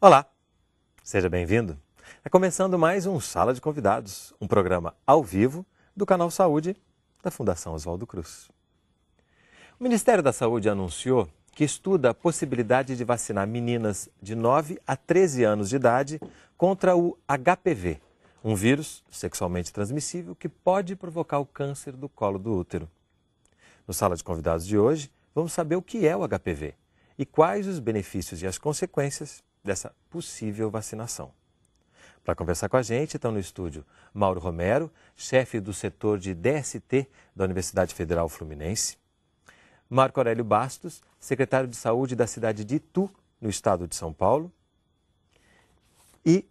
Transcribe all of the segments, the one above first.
Olá, seja bem-vindo. É começando mais um Sala de Convidados, um programa ao vivo do canal Saúde da Fundação Oswaldo Cruz. O Ministério da Saúde anunciou que estuda a possibilidade de vacinar meninas de 9 a 13 anos de idade contra o HPV, um vírus sexualmente transmissível que pode provocar o câncer do colo do útero. No Sala de Convidados de hoje, vamos saber o que é o HPV e quais os benefícios e as consequências dessa possível vacinação. Para conversar com a gente, estão no estúdio Mauro Romero, chefe do setor de DST da Universidade Federal Fluminense, Marco Aurélio Bastos, secretário de Saúde da cidade de Itu, no estado de São Paulo, e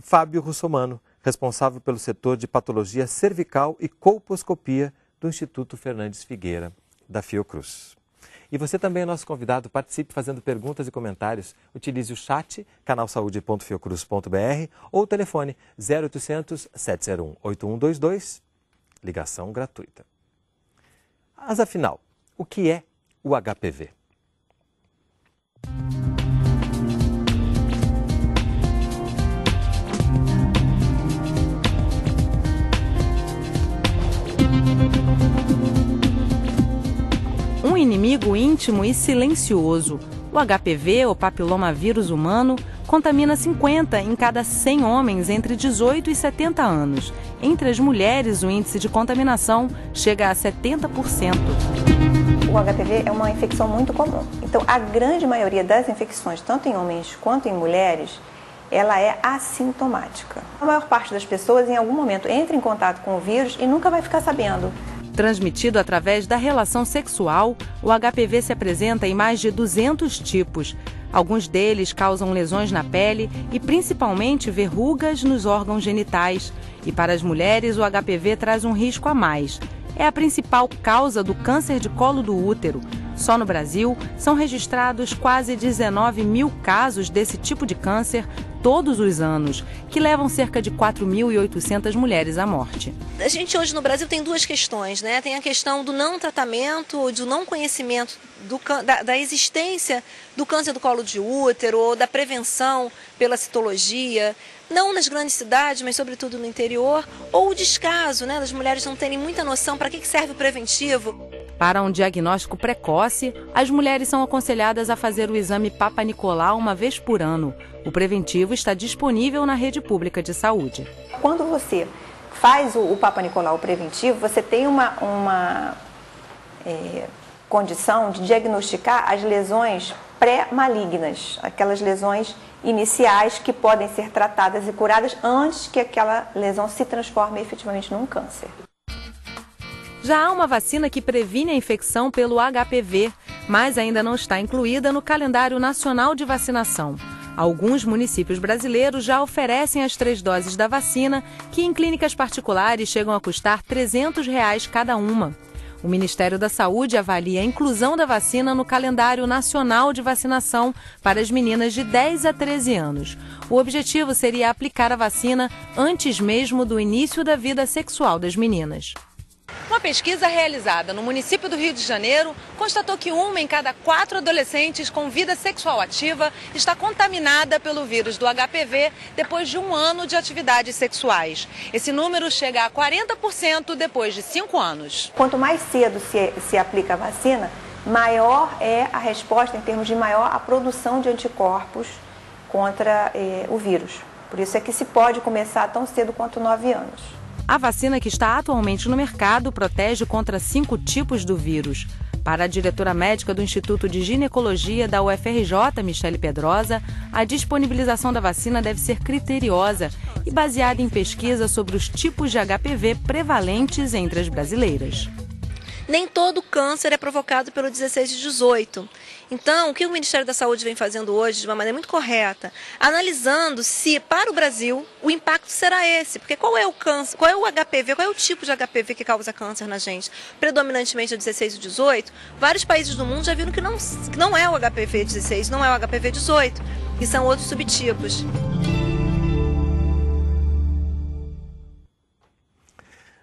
Fábio Russomano, responsável pelo setor de patologia cervical e colposcopia do Instituto Fernandes Figueira, da Fiocruz. E você também é nosso convidado, participe fazendo perguntas e comentários. Utilize o chat canalsaude.fiocruz.br ou o telefone 0800 701 8122, ligação gratuita. Mas afinal, o que é o HPV? inimigo íntimo e silencioso. O HPV, o papilomavírus humano, contamina 50 em cada 100 homens entre 18 e 70 anos. Entre as mulheres, o índice de contaminação chega a 70% o HPV é uma infecção muito comum. Então, a grande maioria das infecções, tanto em homens quanto em mulheres, ela é assintomática. A maior parte das pessoas, em algum momento, entra em contato com o vírus e nunca vai ficar sabendo. Transmitido através da relação sexual, o HPV se apresenta em mais de 200 tipos. Alguns deles causam lesões na pele e principalmente verrugas nos órgãos genitais. E para as mulheres, o HPV traz um risco a mais é a principal causa do câncer de colo do útero. Só no Brasil, são registrados quase 19 mil casos desse tipo de câncer todos os anos, que levam cerca de 4.800 mulheres à morte. A gente hoje no Brasil tem duas questões, né? Tem a questão do não tratamento, do não conhecimento do, da, da, existência do câncer do colo de útero, ou da prevenção pela citologia, não nas grandes cidades, mas sobretudo no interior, ou o descaso né, das mulheres não terem muita noção para que serve o preventivo. Para um diagnóstico precoce, as mulheres são aconselhadas a fazer o exame Papa Nicolau uma vez por ano. O preventivo está disponível na rede pública de saúde. Quando você faz o, o Papa Nicolau preventivo, você tem uma, uma é, condição de diagnosticar as lesões pré-malignas, aquelas lesões iniciais que podem ser tratadas e curadas antes que aquela lesão se transforme efetivamente num câncer. Já há uma vacina que previne a infecção pelo HPV, mas ainda não está incluída no calendário nacional de vacinação. Alguns municípios brasileiros já oferecem as três doses da vacina, que em clínicas particulares chegam a custar R$ 300 reais cada uma. O Ministério da Saúde avalia a inclusão da vacina no calendário nacional de vacinação para as meninas de 10 a 13 anos. O objetivo seria aplicar a vacina antes mesmo do início da vida sexual das meninas. Uma pesquisa realizada no município do Rio de Janeiro constatou que uma em cada quatro adolescentes com vida sexual ativa está contaminada pelo vírus do HPV depois de um ano de atividades sexuais. Esse número chega a 40% depois de cinco anos. Quanto mais cedo se, se aplica a vacina, maior é a resposta em termos de maior a produção de anticorpos contra eh, o vírus. Por isso é que se pode começar tão cedo quanto nove anos. A vacina que está atualmente no mercado protege contra cinco tipos do vírus. Para a diretora médica do Instituto de Ginecologia da UFRJ, Michele Pedrosa, a disponibilização da vacina deve ser criteriosa e baseada em pesquisa sobre os tipos de HPV prevalentes entre as brasileiras. Nem todo câncer é provocado pelo 16 e 18. Então, o que o Ministério da Saúde vem fazendo hoje de uma maneira muito correta, analisando se para o Brasil o impacto será esse, porque qual é o câncer, qual é o HPV, qual é o tipo de HPV que causa câncer na gente? Predominantemente é 16 e 18. Vários países do mundo já viram que não, que não é o HPV 16, não é o HPV 18, e são outros subtipos.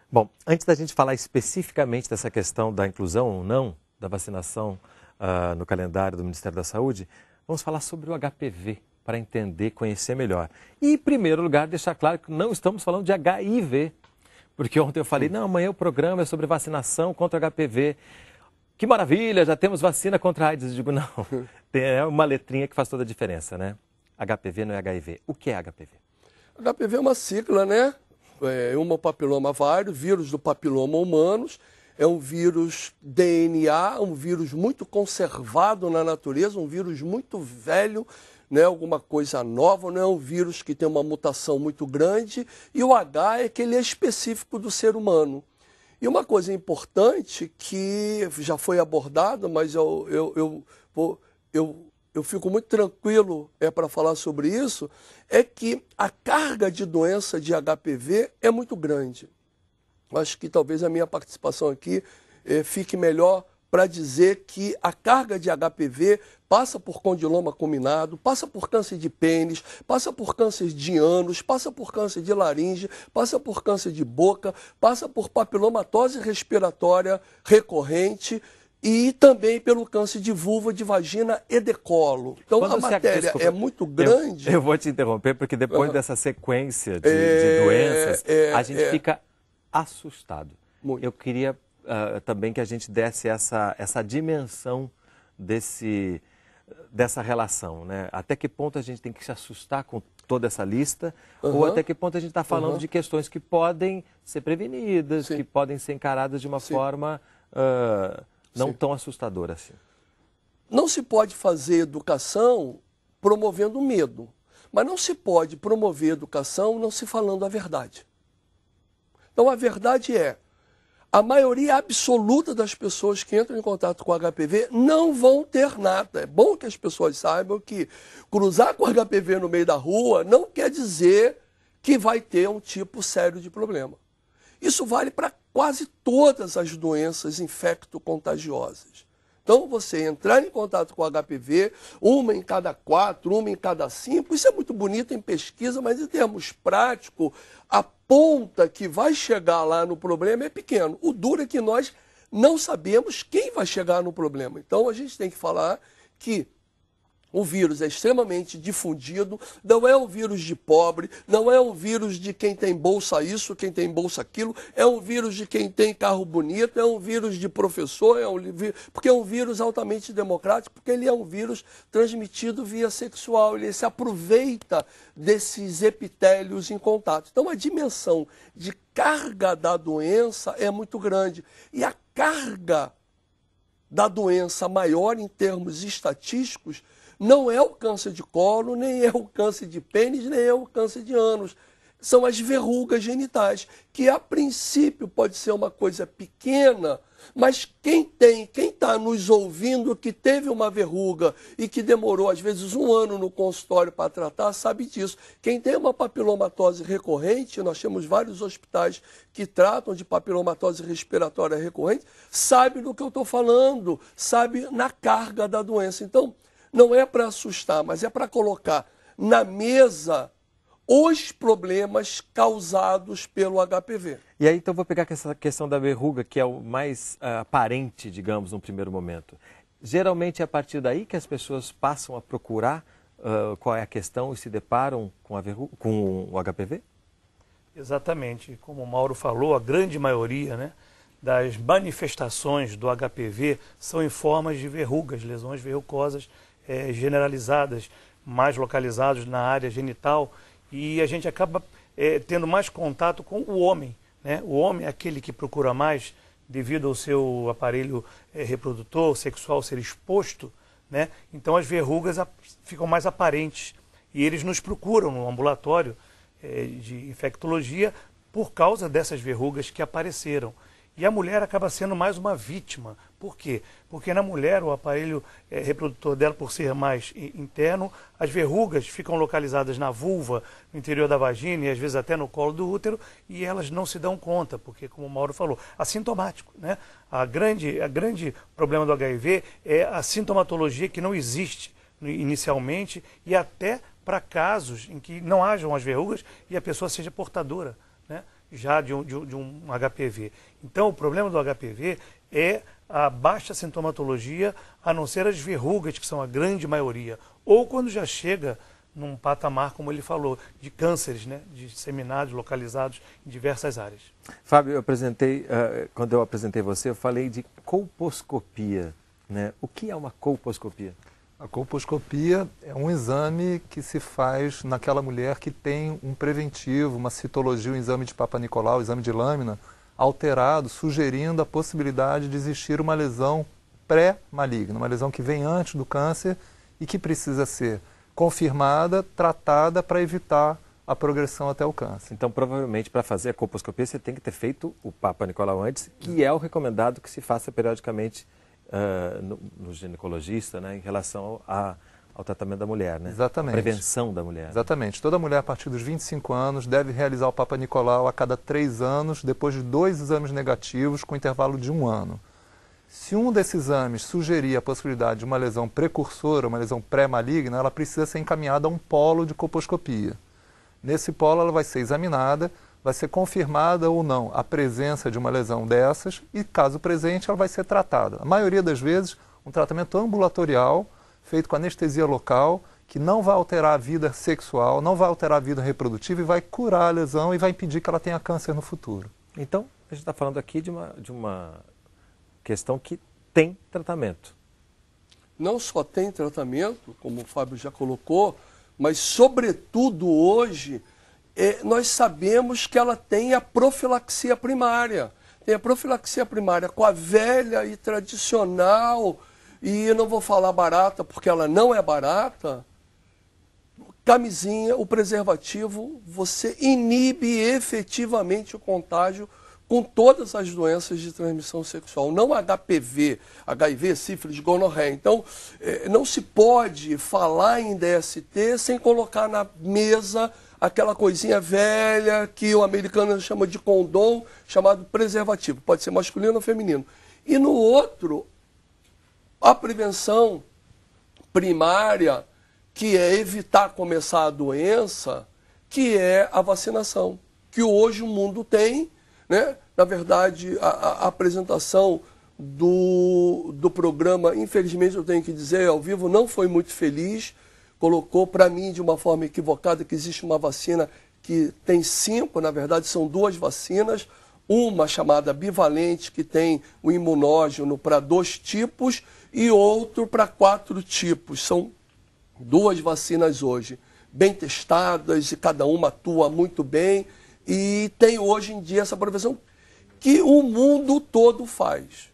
Bom, antes da gente falar especificamente dessa questão da inclusão ou não da vacinação uh, no calendário do Ministério da Saúde, vamos falar sobre o HPV para entender, conhecer melhor. E, em primeiro lugar, deixar claro que não estamos falando de HIV, porque ontem eu falei, não, amanhã o programa é sobre vacinação contra HPV. Que maravilha, já temos vacina contra AIDS. Eu digo, não, é uma letrinha que faz toda a diferença, né? HPV não é HIV. O que é HPV? HPV é uma sigla, né? É, uma papiloma vários, vírus do papiloma humanos, é um vírus DNA, um vírus muito conservado na natureza, um vírus muito velho, não é alguma coisa nova, não é um vírus que tem uma mutação muito grande, e o H é que ele é específico do ser humano. E uma coisa importante que já foi abordada, mas eu, eu, eu, eu, eu, eu fico muito tranquilo é para falar sobre isso, é que a carga de doença de HPV é muito grande acho que talvez a minha participação aqui eh, fique melhor para dizer que a carga de HPV passa por condiloma culminado, passa por câncer de pênis, passa por câncer de ânus, passa por câncer de laringe, passa por câncer de boca, passa por papilomatose respiratória recorrente e também pelo câncer de vulva, de vagina e de colo. Então Quando a matéria desculpa, é muito grande. Eu, eu, vou te interromper porque depois uhum. dessa sequência de, é, de doenças, é, a gente é. fica assustado. Muito. Eu queria uh, também que a gente desse essa, essa dimensão desse, dessa relação, né? Até que ponto a gente tem que se assustar com toda essa lista, uhum. ou até que ponto a gente está falando uhum. de questões que podem ser prevenidas, Sim. que podem ser encaradas de uma Sim. forma uh, não Sim. tão assustadora assim. Não se pode fazer educação promovendo medo, mas não se pode promover educação não se falando a verdade. Então a verdade é, a maioria absoluta das pessoas que entram em contato com HPV não vão ter nada. É bom que as pessoas saibam que cruzar com HPV no meio da rua não quer dizer que vai ter um tipo sério de problema. Isso vale para quase todas as doenças infecto-contagiosas. Então, você entrar em contato com HPV, uma em cada quatro, uma em cada cinco, isso é muito bonito em pesquisa, mas em termos práticos, a ponta que vai chegar lá no problema é pequeno. O duro é que nós não sabemos quem vai chegar no problema. Então a gente tem que falar que o vírus é extremamente difundido, não é um vírus de pobre, não é um vírus de quem tem bolsa isso, quem tem bolsa aquilo, é um vírus de quem tem carro bonito, é um vírus de professor, é um vírus, porque é um vírus altamente democrático, porque ele é um vírus transmitido via sexual, ele se aproveita desses epitélios em contato. Então a dimensão de carga da doença é muito grande e a carga da doença maior em termos estatísticos não é o câncer de colo, nem é o câncer de pênis, nem é o câncer de ânus. São as verrugas genitais, que a princípio pode ser uma coisa pequena, mas quem tem, quem está nos ouvindo que teve uma verruga e que demorou às vezes um ano no consultório para tratar, sabe disso. Quem tem uma papilomatose recorrente, nós temos vários hospitais que tratam de papilomatose respiratória recorrente, sabe do que eu estou falando, sabe na carga da doença. Então, não é para assustar, mas é para colocar na mesa os problemas causados pelo HPV. E aí, então, vou pegar essa questão da verruga, que é o mais uh, aparente, digamos, no primeiro momento. Geralmente é a partir daí que as pessoas passam a procurar uh, qual é a questão e se deparam com, a verruga, com o HPV? Exatamente. Como o Mauro falou, a grande maioria né, das manifestações do HPV são em formas de verrugas, lesões verrucosas é, generalizadas, mais localizados na área genital, e a gente acaba é, tendo mais contato com o homem. Né? O homem é aquele que procura mais, devido ao seu aparelho é, reprodutor, sexual, ser exposto, né? então as verrugas ficam mais aparentes. E eles nos procuram no ambulatório é, de infectologia por causa dessas verrugas que apareceram. E a mulher acaba sendo mais uma vítima por quê? Porque na mulher, o aparelho é, reprodutor dela, por ser mais interno, as verrugas ficam localizadas na vulva, no interior da vagina e às vezes até no colo do útero, e elas não se dão conta, porque, como o Mauro falou, assintomático. Né? A grande, a grande problema do HIV é a sintomatologia que não existe inicialmente e até para casos em que não hajam as verrugas e a pessoa seja portadora né? já de um, de um HPV. Então, o problema do HPV é a baixa sintomatologia, a não ser as verrugas, que são a grande maioria, ou quando já chega num patamar, como ele falou, de cânceres, né, disseminados, localizados em diversas áreas. Fábio, eu apresentei, uh, quando eu apresentei você, eu falei de colposcopia. Né? O que é uma colposcopia? A colposcopia é um exame que se faz naquela mulher que tem um preventivo, uma citologia, um exame de Papa Nicolau, um exame de lâmina, alterado, sugerindo a possibilidade de existir uma lesão pré-maligna, uma lesão que vem antes do câncer e que precisa ser confirmada, tratada para evitar a progressão até o câncer. Então, provavelmente, para fazer a colposcopia, você tem que ter feito o Papa Nicolau antes, que é o recomendado que se faça periodicamente uh, no, no, ginecologista, né, em relação a ao tratamento da mulher, né? Exatamente. A prevenção da mulher. Exatamente. Né? Toda mulher a partir dos 25 anos deve realizar o Papa Nicolau a cada três anos, depois de dois exames negativos, com intervalo de um ano. Se um desses exames sugerir a possibilidade de uma lesão precursora, uma lesão pré-maligna, ela precisa ser encaminhada a um polo de coposcopia. Nesse polo, ela vai ser examinada, vai ser confirmada ou não a presença de uma lesão dessas e, caso presente, ela vai ser tratada. A maioria das vezes, um tratamento ambulatorial feito com anestesia local, que não vai alterar a vida sexual, não vai alterar a vida reprodutiva e vai curar a lesão e vai impedir que ela tenha câncer no futuro. Então, a gente está falando aqui de uma, de uma questão que tem tratamento. Não só tem tratamento, como o Fábio já colocou, mas, sobretudo hoje, é, nós sabemos que ela tem a profilaxia primária. Tem a profilaxia primária com a velha e tradicional e eu não vou falar barata porque ela não é barata. Camisinha, o preservativo, você inibe efetivamente o contágio com todas as doenças de transmissão sexual, não HPV, HIV, sífilis, gonorreia. Então, é, não se pode falar em DST sem colocar na mesa aquela coisinha velha que o americano chama de condom, chamado preservativo. Pode ser masculino ou feminino. E no outro, a prevenção primária, que é evitar começar a doença, que é a vacinação, que hoje o mundo tem, né? Na verdade, a, a apresentação do, do programa, infelizmente eu tenho que dizer, ao vivo não foi muito feliz, colocou para mim de uma forma equivocada que existe uma vacina que tem cinco, na verdade são duas vacinas, uma chamada bivalente, que tem o imunógeno para dois tipos, e outro para quatro tipos. São duas vacinas hoje, bem testadas e cada uma atua muito bem. E tem hoje em dia essa proteção que o mundo todo faz.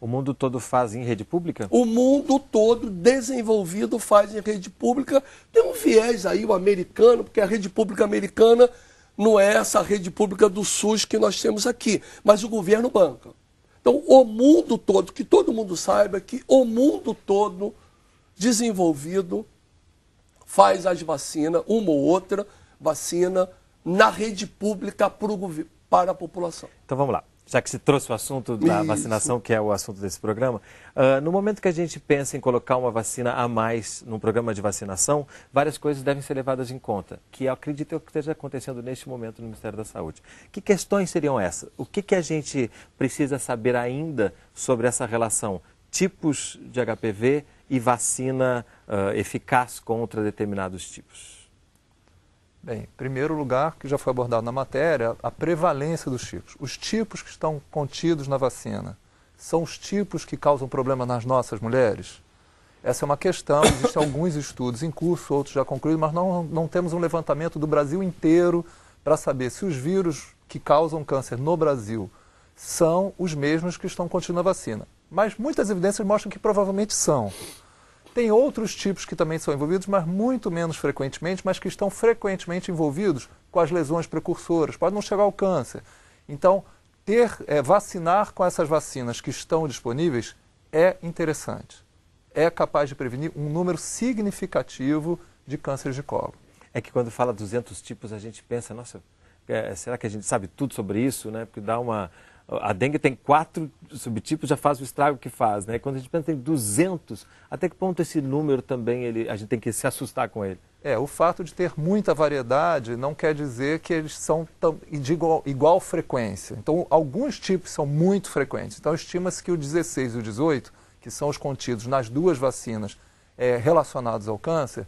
O mundo todo faz em rede pública? O mundo todo desenvolvido faz em rede pública. Tem um viés aí, o americano, porque a rede pública americana não é essa rede pública do SUS que nós temos aqui, mas o governo banca. Então, o mundo todo, que todo mundo saiba que o mundo todo desenvolvido faz as vacinas, uma ou outra vacina, na rede pública para a população. Então vamos lá já que se trouxe o assunto da Isso. vacinação, que é o assunto desse programa, uh, no momento que a gente pensa em colocar uma vacina a mais num programa de vacinação, várias coisas devem ser levadas em conta, que eu acredito que esteja acontecendo neste momento no Ministério da Saúde. Que questões seriam essas? O que, que a gente precisa saber ainda sobre essa relação tipos de HPV e vacina uh, eficaz contra determinados tipos? Bem, em primeiro lugar, que já foi abordado na matéria, a prevalência dos tipos. Os tipos que estão contidos na vacina são os tipos que causam problema nas nossas mulheres? Essa é uma questão, existem alguns estudos em curso, outros já concluídos, mas não, não temos um levantamento do Brasil inteiro para saber se os vírus que causam câncer no Brasil são os mesmos que estão contidos na vacina. Mas muitas evidências mostram que provavelmente são. Tem outros tipos que também são envolvidos, mas muito menos frequentemente, mas que estão frequentemente envolvidos com as lesões precursoras. Pode não chegar ao câncer. Então, ter, é, vacinar com essas vacinas que estão disponíveis é interessante. É capaz de prevenir um número significativo de cânceres de colo. É que quando fala 200 tipos, a gente pensa, nossa, é, será que a gente sabe tudo sobre isso? Né? Porque dá uma, a dengue tem quatro subtipos, já faz o estrago que faz, né? Quando a gente pensa em 200, até que ponto esse número também ele, a gente tem que se assustar com ele? É, o fato de ter muita variedade não quer dizer que eles são tão, de igual, igual frequência. Então, alguns tipos são muito frequentes. Então, estima-se que o 16 e o 18, que são os contidos nas duas vacinas é, relacionados ao câncer,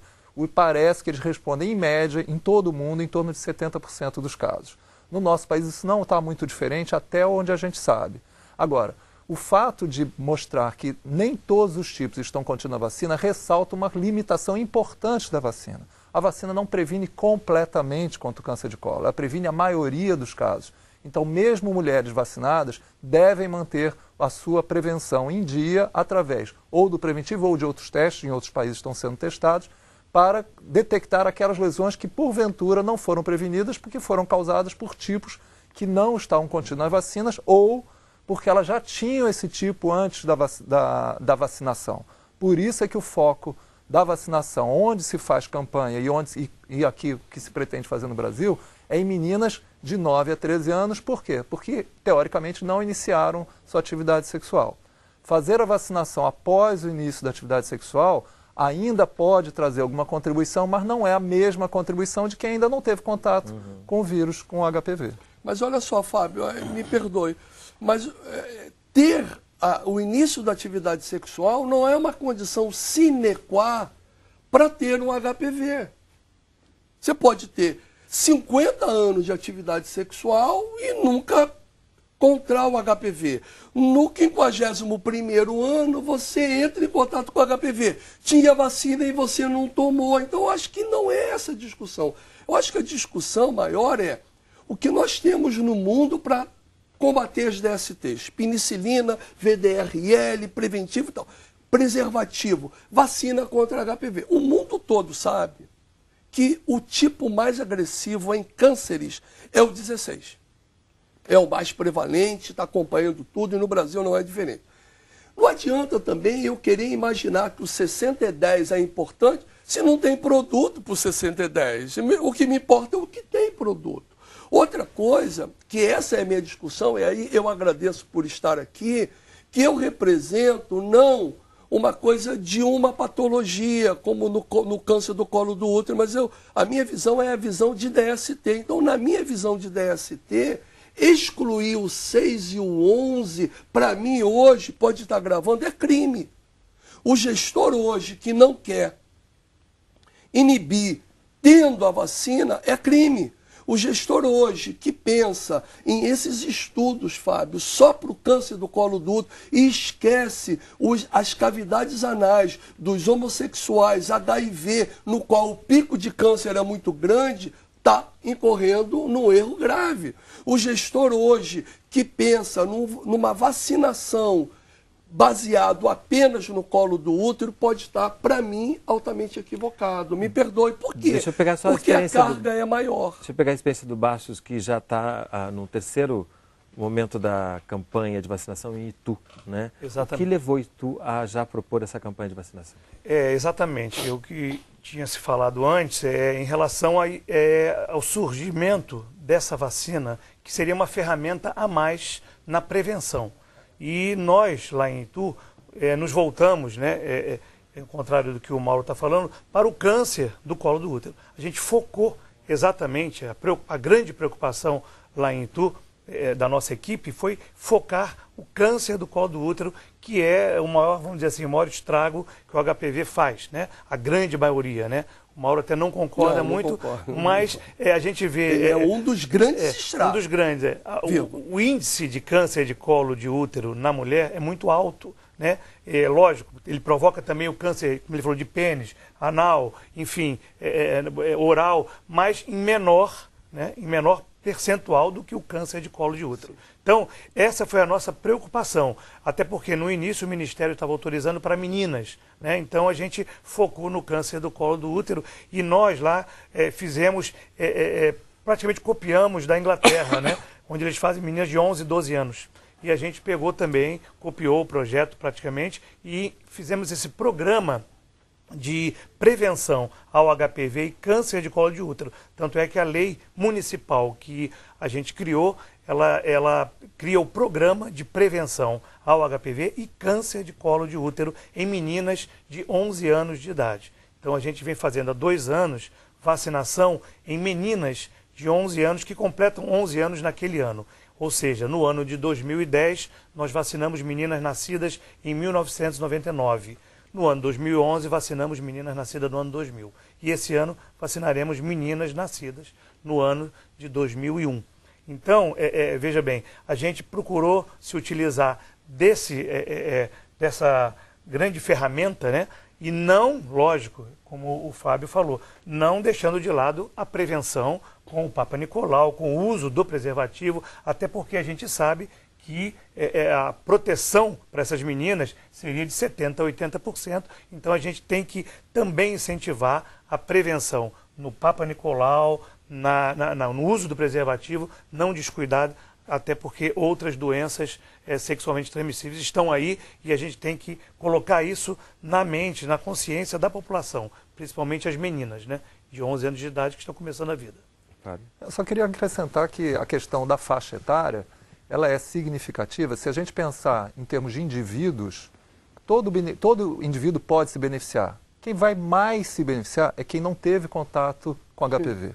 parece que eles respondem, em média, em todo o mundo, em torno de 70% dos casos. No nosso país isso não está muito diferente, até onde a gente sabe. Agora, o fato de mostrar que nem todos os tipos estão contendo a vacina ressalta uma limitação importante da vacina. A vacina não previne completamente contra o câncer de colo, ela previne a maioria dos casos. Então, mesmo mulheres vacinadas devem manter a sua prevenção em dia através ou do preventivo ou de outros testes, em outros países estão sendo testados, para detectar aquelas lesões que, porventura, não foram prevenidas porque foram causadas por tipos que não estavam contidos nas vacinas ou porque elas já tinham esse tipo antes da, vac da, da vacinação. Por isso é que o foco da vacinação, onde se faz campanha e, onde, e, e aqui que se pretende fazer no Brasil, é em meninas de 9 a 13 anos. Por quê? Porque, teoricamente, não iniciaram sua atividade sexual. Fazer a vacinação após o início da atividade sexual ainda pode trazer alguma contribuição, mas não é a mesma contribuição de quem ainda não teve contato uhum. com o vírus, com o HPV. Mas olha só, Fábio, eh, me perdoe, mas é, ter a, o início da atividade sexual não é uma condição sine qua para ter um HPV. Você pode ter 50 anos de atividade sexual e nunca contra o HPV. No 51º ano, você entra em contato com o HPV. Tinha vacina e você não tomou. Então, eu acho que não é essa a discussão. Eu acho que a discussão maior é o que nós temos no mundo para combater as DSTs. Penicilina, VDRL, preventivo e tal. Preservativo, vacina contra HPV. O mundo todo sabe que o tipo mais agressivo em cânceres é o 16 é o mais prevalente, está acompanhando tudo e no Brasil não é diferente. Não adianta também eu querer imaginar que o 60 e 10 é importante se não tem produto para o 60 e 10. O que me importa é o que tem produto. Outra coisa, que essa é a minha discussão, e aí eu agradeço por estar aqui, que eu represento não uma coisa de uma patologia, como no, no câncer do colo do útero, mas eu, a minha visão é a visão de DST. Então, na minha visão de DST, Excluir o 6 e o 11, para mim hoje, pode estar tá gravando, é crime. O gestor hoje que não quer inibir tendo a vacina é crime. O gestor hoje que pensa em esses estudos, Fábio, só para o câncer do colo do útero e esquece os, as cavidades anais dos homossexuais, HIV, no qual o pico de câncer é muito grande, está incorrendo num erro grave. O gestor hoje que pensa num, numa vacinação baseado apenas no colo do útero pode estar, para mim, altamente equivocado. Me perdoe. Por quê? Deixa eu pegar só Porque a, a carga do... é maior. Deixa eu pegar a experiência do Bastos, que já está ah, no terceiro momento da campanha de vacinação em Itu, né? Exatamente. O que levou Itu a já propor essa campanha de vacinação? É, exatamente. O que tinha se falado antes é em relação a, é, ao surgimento dessa vacina que seria uma ferramenta a mais na prevenção. E nós, lá em Itu, é, nos voltamos, né, é, é, ao contrário do que o Mauro está falando, para o câncer do colo do útero. A gente focou exatamente, a, a grande preocupação lá em Itu, da nossa equipe, foi focar o câncer do colo do útero, que é o maior, vamos dizer assim, o maior estrago que o HPV faz, né? A grande maioria, né? O Mauro até não concorda não, não muito, concordo, mas é, a gente vê. É, é, um dos grandes é, estragos. Um dos grandes. É, o, o, índice de câncer de colo de útero na mulher é muito alto. Né? É lógico, ele provoca também o câncer, como ele falou, de pênis, anal, enfim, é, é, é, oral, mas em menor, né? em menor percentual do que o câncer de colo de útero. Então, essa foi a nossa preocupação, até porque no início o Ministério estava autorizando para meninas, né? então a gente focou no câncer do colo do útero e nós lá é, fizemos, é, é, praticamente copiamos da Inglaterra, né? onde eles fazem meninas de 11, 12 anos. E a gente pegou também, copiou o projeto praticamente e fizemos esse programa de prevenção ao HPV e câncer de colo de útero. Tanto é que a lei municipal que a gente criou, ela, ela cria o programa de prevenção ao HPV e câncer de colo de útero em meninas de 11 anos de idade. Então a gente vem fazendo há dois anos vacinação em meninas de 11 anos que completam 11 anos naquele ano. Ou seja, no ano de 2010, nós vacinamos meninas nascidas em 1999. No ano 2011, vacinamos meninas nascidas no ano 2000. E esse ano, vacinaremos meninas nascidas no ano de 2001. Então, é, é, veja bem, a gente procurou se utilizar desse, é, é, é, dessa grande ferramenta, né? E não, lógico, como o Fábio falou, não deixando de lado a prevenção com o Papa Nicolau, com o uso do preservativo, até porque a gente sabe que é, é, a proteção para essas meninas seria de 70% a 80%. Então a gente tem que também incentivar a prevenção no Papa Nicolau, na, na, no uso do preservativo, não descuidado, até porque outras doenças é, sexualmente transmissíveis estão aí e a gente tem que colocar isso na mente, na consciência da população, principalmente as meninas, né, de 11 anos de idade que estão começando a vida. Eu só queria acrescentar que a questão da faixa etária ela é significativa. Se a gente pensar em termos de indivíduos, todo, todo indivíduo pode se beneficiar. Quem vai mais se beneficiar é quem não teve contato com HPV. Sim.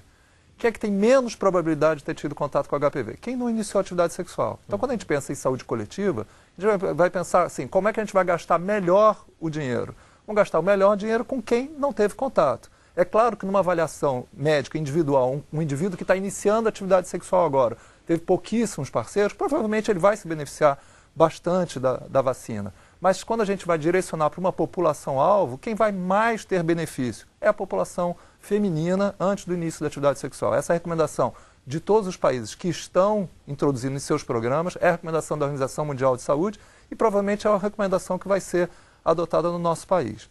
Quem é que tem menos probabilidade de ter tido contato com HPV? Quem não iniciou atividade sexual. Então, quando a gente pensa em saúde coletiva, a gente vai pensar assim, como é que a gente vai gastar melhor o dinheiro? Vamos gastar o melhor dinheiro com quem não teve contato. É claro que numa avaliação médica individual, um, indivíduo que está iniciando atividade sexual agora, teve pouquíssimos parceiros, provavelmente ele vai se beneficiar bastante da, da vacina. Mas quando a gente vai direcionar para uma população-alvo, quem vai mais ter benefício é a população feminina antes do início da atividade sexual. Essa é a recomendação de todos os países que estão introduzindo em seus programas, é a recomendação da Organização Mundial de Saúde e provavelmente é uma recomendação que vai ser adotada no nosso país.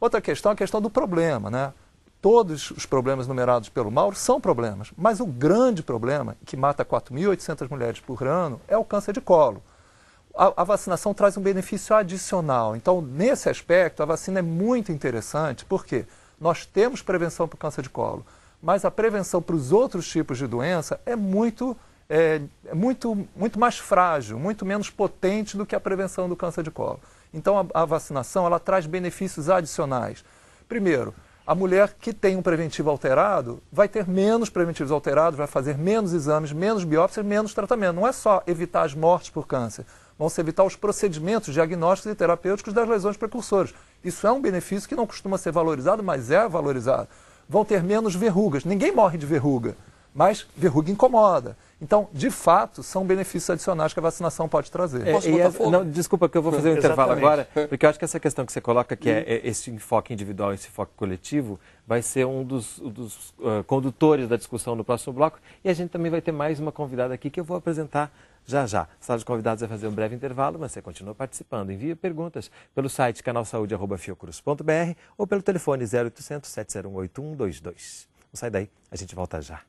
Outra questão é a questão do problema, né? todos os problemas numerados pelo Mauro são problemas, mas o grande problema, que mata 4.800 mulheres por ano, é o câncer de colo. A, a, vacinação traz um benefício adicional. Então, nesse aspecto, a vacina é muito interessante, porque nós temos prevenção para o câncer de colo, mas a prevenção para os outros tipos de doença é muito, é, é muito, muito mais frágil, muito menos potente do que a prevenção do câncer de colo. Então, a, a vacinação ela traz benefícios adicionais. Primeiro, a mulher que tem um preventivo alterado vai ter menos preventivos alterados, vai fazer menos exames, menos biópsias, menos tratamento. Não é só evitar as mortes por câncer, vão se evitar os procedimentos diagnósticos e terapêuticos das lesões precursoras. Isso é um benefício que não costuma ser valorizado, mas é valorizado. Vão ter menos verrugas. Ninguém morre de verruga, mas verruga incomoda. Então, de fato, são benefícios adicionais que a vacinação pode trazer. É, e é, não, desculpa que eu vou fazer um intervalo agora, porque eu acho que essa questão que você coloca, que é, uhum. é esse enfoque individual, esse enfoque coletivo, vai ser um dos, dos uh, condutores da discussão no próximo bloco. E a gente também vai ter mais uma convidada aqui que eu vou apresentar já já. A sala de convidados vai fazer um breve intervalo, mas você continua participando. Envie perguntas pelo site canalsaude.fiocruz.br ou pelo telefone 0800 701 8122. Não sai daí, a gente volta já.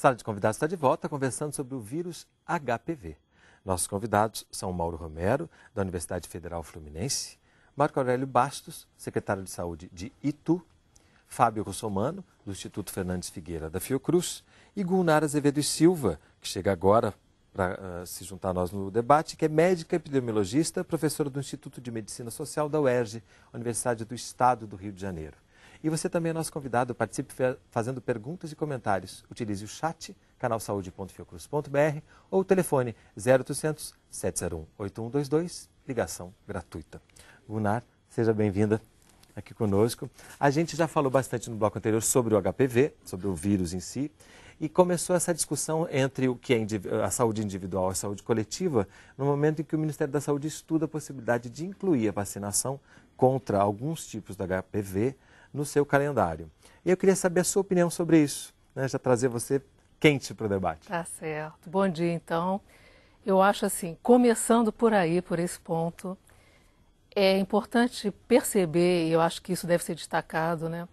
Sala de convidados está de volta conversando sobre o vírus HPV. Nossos convidados são Mauro Romero, da Universidade Federal Fluminense, Marco Aurélio Bastos, secretário de Saúde de Itu, Fábio Russomano, do Instituto Fernandes Figueira da Fiocruz, e Gulnara Azevedo e Silva, que chega agora para uh, ah, se juntar a nós no debate, que é médica epidemiologista, professora do Instituto de Medicina Social da UERJ, Universidade do Estado do Rio de Janeiro. E você também é nosso convidado, participe fazendo perguntas e comentários. Utilize o chat canal canalsaude.fiocruz.br ou o telefone 0800 701 8122, ligação gratuita. Gunnar, seja bem-vinda aqui conosco. A gente já falou bastante no bloco anterior sobre o HPV, sobre o vírus em si, e começou essa discussão entre o que é a saúde individual e a saúde coletiva, no momento em que o Ministério da Saúde estuda a possibilidade de incluir a vacinação contra alguns tipos do HPV no seu calendário. E eu queria saber a sua opinião sobre isso, né? já trazer você quente para o debate. Tá certo. Bom dia, então. Eu acho assim, começando por aí, por esse ponto, é importante perceber, e eu acho que isso deve ser destacado, né?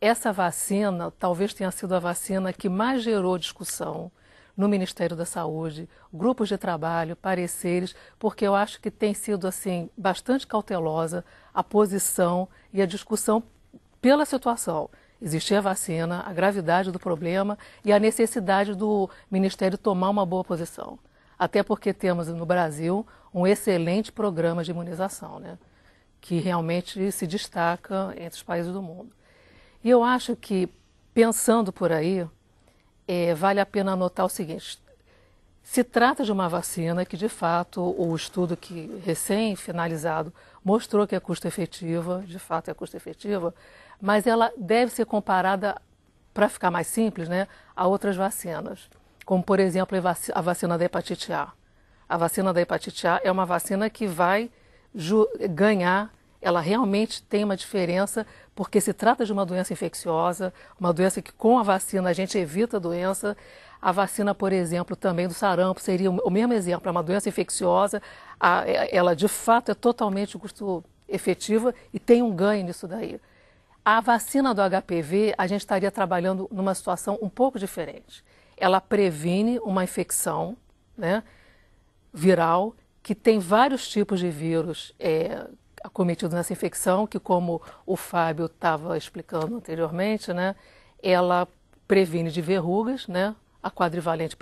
Essa vacina talvez tenha sido a vacina que mais gerou discussão no Ministério da Saúde, grupos de trabalho, pareceres, porque eu acho que tem sido assim bastante cautelosa a posição e a discussão pela situação. Existia a vacina, a gravidade do problema e a necessidade do Ministério tomar uma boa posição. Até porque temos no Brasil um excelente programa de imunização, né? que realmente se destaca entre os países do mundo. E eu acho que, pensando por aí, é, vale a pena anotar o seguinte: se trata de uma vacina que, de fato, o estudo que recém-finalizado mostrou que é custo-efetiva, de fato é custo-efetiva, mas ela deve ser comparada, para ficar mais simples, né, a outras vacinas, como por exemplo a vacina da hepatite A. A vacina da hepatite A é uma vacina que vai ganhar, ela realmente tem uma diferença, porque se trata de uma doença infecciosa, uma doença que com a vacina a gente evita a doença. A vacina, por exemplo, também do sarampo seria o mesmo exemplo, é uma doença infecciosa, é, ela de fato é totalmente custo efetiva e tem um ganho nisso daí. A vacina do HPV, a gente estaria trabalhando numa situação um pouco diferente. Ela previne uma infecção né, viral, que tem vários tipos de vírus é, acometidos nessa infecção, que, como o Fábio estava explicando anteriormente, né, ela previne de verrugas, né, a quadrivalente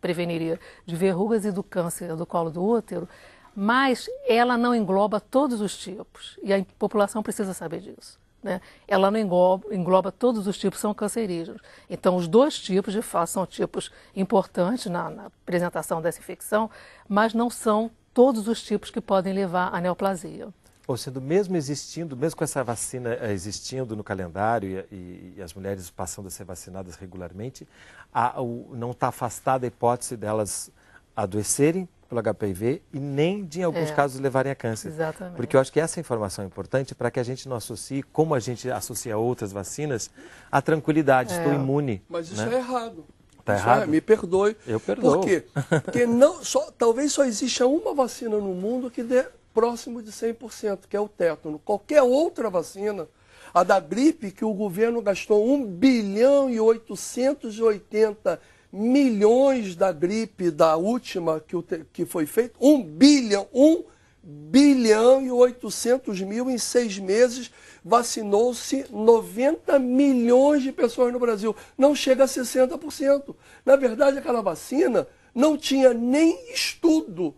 preveniria de verrugas e do câncer do colo do útero, mas ela não engloba todos os tipos e a população precisa saber disso né, ela não engloba, engloba, todos os tipos que são cancerígenos. Então, os dois tipos, de fato, são tipos importantes na, na apresentação dessa infecção, mas não são todos os tipos que podem levar à neoplasia. Ou sendo, mesmo existindo, mesmo com essa vacina eh, existindo no calendário e, e, e as mulheres passando a ser vacinadas regularmente, a, o, não está afastada a hipótese delas adoecerem pelo HPV e nem de, em alguns é. casos, levarem a câncer. Exatamente. Porque eu acho que essa informação é importante para que a gente não associe, como a gente associa outras vacinas, a tranquilidade, é. estou imune. Mas isso né? é errado. Está é, errado? É, me perdoe. Eu perdoo. Por quê? Porque não, só, talvez só exista uma vacina no mundo que dê próximo de 100%, que é o tétano. Qualquer outra vacina, a da gripe, que o governo gastou 1 bilhão e 880 milhões milhões da gripe da última que, que foi feita, 1 bilhão, 1 bilhão e 800 mil em seis meses, vacinou-se 90 milhões de pessoas no Brasil. Não chega a 60%. Na verdade, aquela vacina não tinha nem estudo,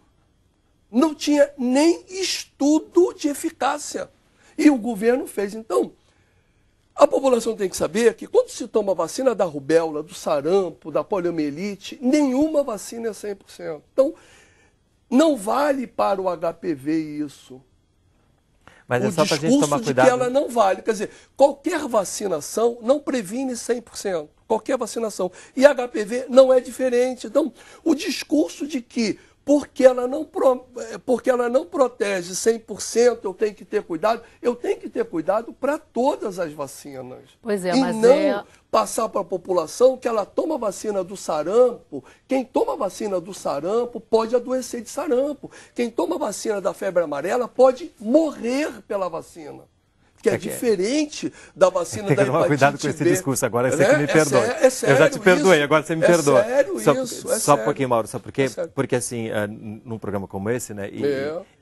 não tinha nem estudo de eficácia. E o governo fez, então, a população tem que saber que quando se toma vacina da rubéola, do sarampo, da poliomielite, nenhuma vacina é 100%. Então, não vale para o HPV isso. Mas é o é só para a gente tomar cuidado. De que ela não vale. Quer dizer, qualquer vacinação não previne 100%. Qualquer vacinação. E HPV não é diferente. Então, o discurso de que porque ela não, eh, porque ela não protege 100%, eu tenho que ter cuidado. Eu tenho que ter cuidado para todas as vacinas. Pois é, e mas não é... passar para a população que ela toma vacina do sarampo. Quem toma vacina do sarampo pode adoecer de sarampo. Quem toma vacina da febre amarela pode morrer pela vacina. É é que é, é diferente da vacina tem que da hepatite cuidado com esse B. discurso agora, você é? que me é perdoe. É, é sério Eu já te perdoei, isso? agora você me perdoa. É sério só, isso, é Só sério. um pouquinho, Mauro, só porque, é porque assim, uh, num programa como esse, né, e,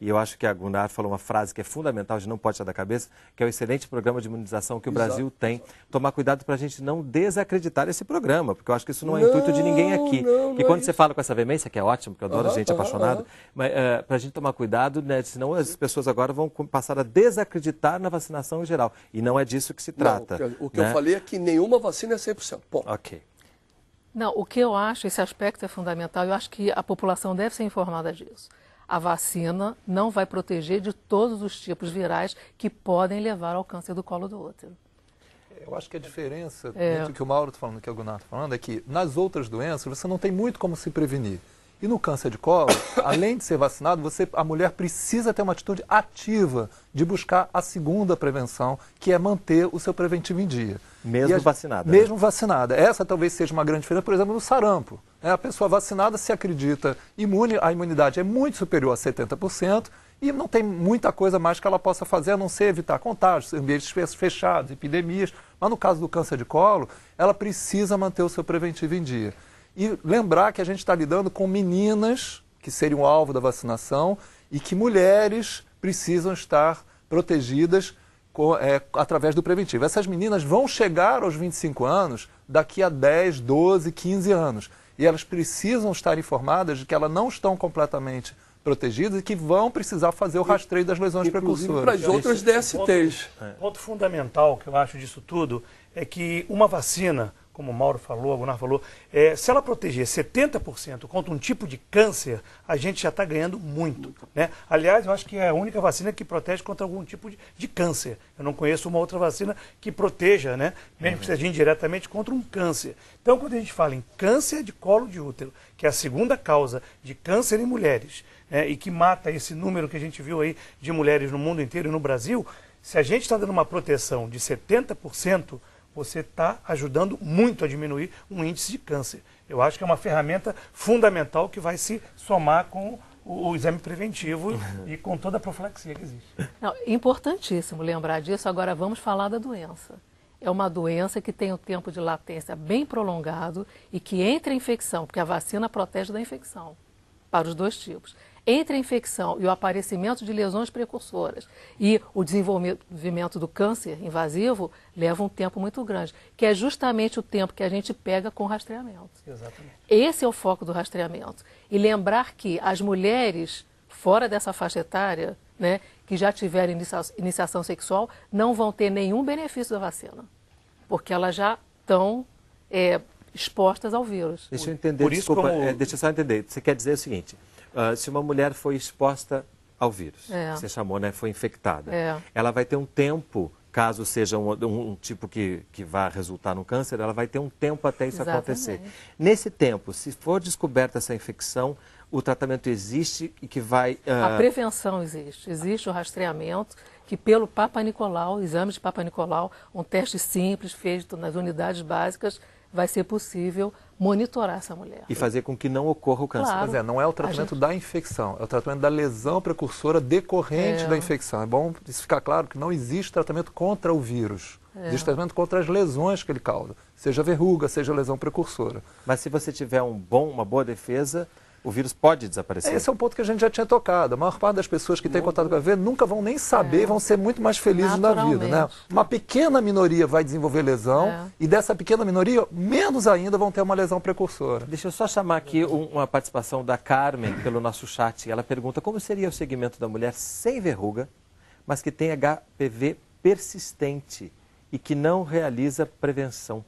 e, eu acho que a Gunnar falou uma frase que é fundamental, a gente não pode tirar da cabeça, que é o excelente programa de imunização que o Exato. Brasil tem. Tomar cuidado para a gente não desacreditar esse programa, porque eu acho que isso não é não, intuito de ninguém aqui. Não, e quando você fala com essa veemência, que é ótimo, que eu adoro uh -huh, gente uh -huh, apaixonada, -huh. mas eh, para a gente tomar cuidado, né, senão as pessoas agora vão passar a desacreditar na vacinação em geral. E não é disso que se trata. Não, o que, né? eu falei é que nenhuma vacina é 100%. Bom. Ok. Não, o que eu acho, esse aspecto é fundamental, eu acho que a população deve ser informada disso. A vacina não vai proteger de todos os tipos virais que podem levar ao câncer do colo do útero. Eu acho que a diferença é. entre o que o Mauro está falando e o que o Gunnar está falando é que nas outras doenças você não tem muito como se prevenir. E no câncer de colo, além de ser vacinado, você, a mulher precisa ter uma atitude ativa de buscar a segunda prevenção, que é manter o seu preventivo em dia. Mesmo a, vacinada. Né? Mesmo né? vacinada. Essa talvez seja uma grande diferença, por exemplo, no sarampo. Né? A pessoa vacinada se acredita imune, a imunidade é muito superior a 70%. E não tem muita coisa mais que ela possa fazer, a não ser evitar contágios, ambientes fechados, epidemias. Mas no caso do câncer de colo, ela precisa manter o seu preventivo em dia. E lembrar que a gente está lidando com meninas que seriam alvo da vacinação e que mulheres precisam estar protegidas é, através do preventivo. Essas meninas vão chegar aos 25 anos daqui a 10, 12, 15 anos. E elas precisam estar informadas de que elas não estão completamente protegidas e que vão precisar fazer o rastreio das lesões precursoras. para as outras DSTs. É ponto, é. ponto fundamental que eu acho disso tudo é que uma vacina, como o Mauro falou, a Gunnar falou, é, se ela proteger 70% contra um tipo de câncer, a gente já está ganhando muito. Né? Aliás, eu acho que é a única vacina que protege contra algum tipo de, de câncer. Eu não conheço uma outra vacina que proteja, né, mesmo que uhum. seja indiretamente, contra um câncer. Então, quando a gente fala em câncer de colo de útero, que é a segunda causa de câncer em mulheres, né, e que mata esse número que a gente viu aí de mulheres no mundo inteiro e no Brasil, se a gente está dando uma proteção de 70%, você está ajudando muito a diminuir um índice de câncer. Eu acho que é uma ferramenta fundamental que vai se somar com o, exame preventivo e com toda a profilaxia que existe. Não, importantíssimo lembrar disso. Agora vamos falar da doença. É uma doença que tem um tempo de latência bem prolongado e que entra em infecção, porque a vacina protege da infecção para os dois tipos entre a infecção e o aparecimento de lesões precursoras e o desenvolvimento do câncer invasivo leva um tempo muito grande, que é justamente o tempo que a gente pega com o rastreamento. Exatamente. Esse é o foco do rastreamento. E lembrar que as mulheres fora dessa faixa etária, né, que já tiveram iniciação sexual, não vão ter nenhum benefício da vacina, porque elas já estão é, expostas ao vírus. Deixa eu entender, Por desculpa, como... é, deixa eu só entender. Você quer dizer o seguinte, ah, se uma mulher foi exposta ao vírus, é. você chamou, né? Foi infectada. É. Ela vai ter um tempo, caso seja um, um, um, tipo que, que vá resultar no câncer, ela vai ter um tempo até isso Exatamente. acontecer. Nesse tempo, se for descoberta essa infecção, o tratamento existe e que vai. Uh... A prevenção existe. Existe o rastreamento que pelo Papa Nicolau, exame de Papa Nicolau, um teste simples feito nas unidades básicas, vai ser possível monitorar essa mulher. E fazer com que não ocorra o câncer. Claro. Mas é, não é o tratamento gente... da infecção, é o tratamento da lesão precursora decorrente é. da infecção. É bom isso ficar claro que não existe tratamento contra o vírus. É. Existe tratamento contra as lesões que ele causa, seja verruga, seja lesão precursora. Mas se você tiver um bom, uma boa defesa, o vírus pode desaparecer. Esse é um ponto que a gente já tinha tocado. A maior parte das pessoas que têm contato com a HIV nunca vão nem saber, é. vão ser muito mais felizes na vida. Né? Uma pequena minoria vai desenvolver lesão é. e dessa pequena minoria, menos ainda, vão ter uma lesão precursora. Deixa eu só chamar aqui uma participação da Carmen pelo nosso chat. Ela pergunta como seria o segmento da mulher sem verruga, mas que tem HPV persistente e que não realiza prevenção.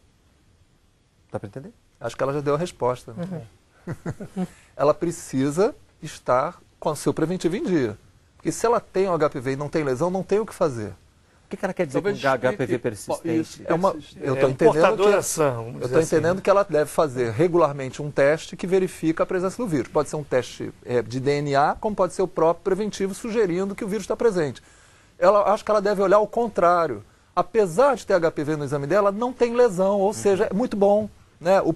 Dá para entender? Acho que ela já deu a resposta. Uhum. ela precisa estar com seu preventivo em dia. Porque se ela tem o HPV e não tem lesão, não tem o que fazer. O que, ela quer dizer Talvez com HPV persistente? é uma, eu estou é, entendendo, que, são, eu assim, entendendo que ela deve fazer regularmente um teste que verifica a presença do vírus. Pode ser um teste é, de DNA, como pode ser o próprio preventivo sugerindo que o vírus está presente. Ela acho que ela deve olhar ao contrário. Apesar de ter HPV no exame dela, não tem lesão, ou seja, é muito bom né, o,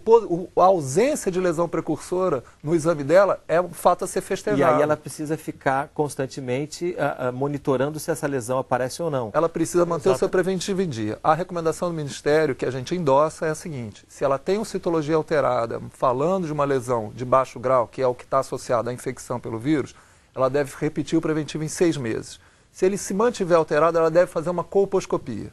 o, a ausência de lesão precursora no exame dela é um fato a ser festejado. E aí ela precisa ficar constantemente ah, ah, monitorando se essa lesão aparece ou não. Ela precisa manter Exato. o seu preventivo em dia. A recomendação do Ministério, que a gente endossa, é a seguinte: se ela tem uma citologia alterada, falando de uma lesão de baixo grau, que é o que está associado à infecção pelo vírus, ela deve repetir o preventivo em seis meses. Se ele se mantiver alterado, ela deve fazer uma colposcopia.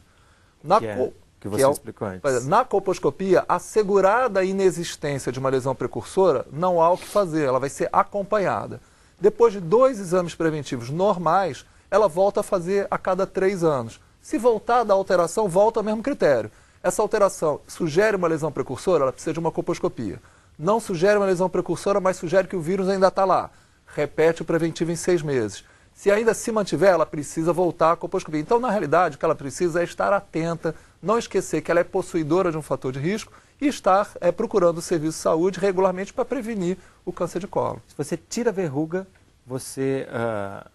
Na, yeah que você que é o, explicou antes. É, na colposcopia, assegurada a inexistência de uma lesão precursora, não há o que fazer, ela vai ser acompanhada. Depois de dois exames preventivos normais, ela volta a fazer a cada três anos. Se voltar da alteração, volta ao mesmo critério. Essa alteração sugere uma lesão precursora, ela precisa de uma colposcopia. Não sugere uma lesão precursora, mas sugere que o vírus ainda está lá. Repete o preventivo em seis meses. Se ainda se mantiver, ela precisa voltar à colposcopia. Então, na realidade, o que ela precisa é estar atenta, não esquecer que ela é possuidora de um fator de risco e estar é, procurando o serviço de saúde regularmente para prevenir o câncer de colo. Se você tira a verruga, você uh,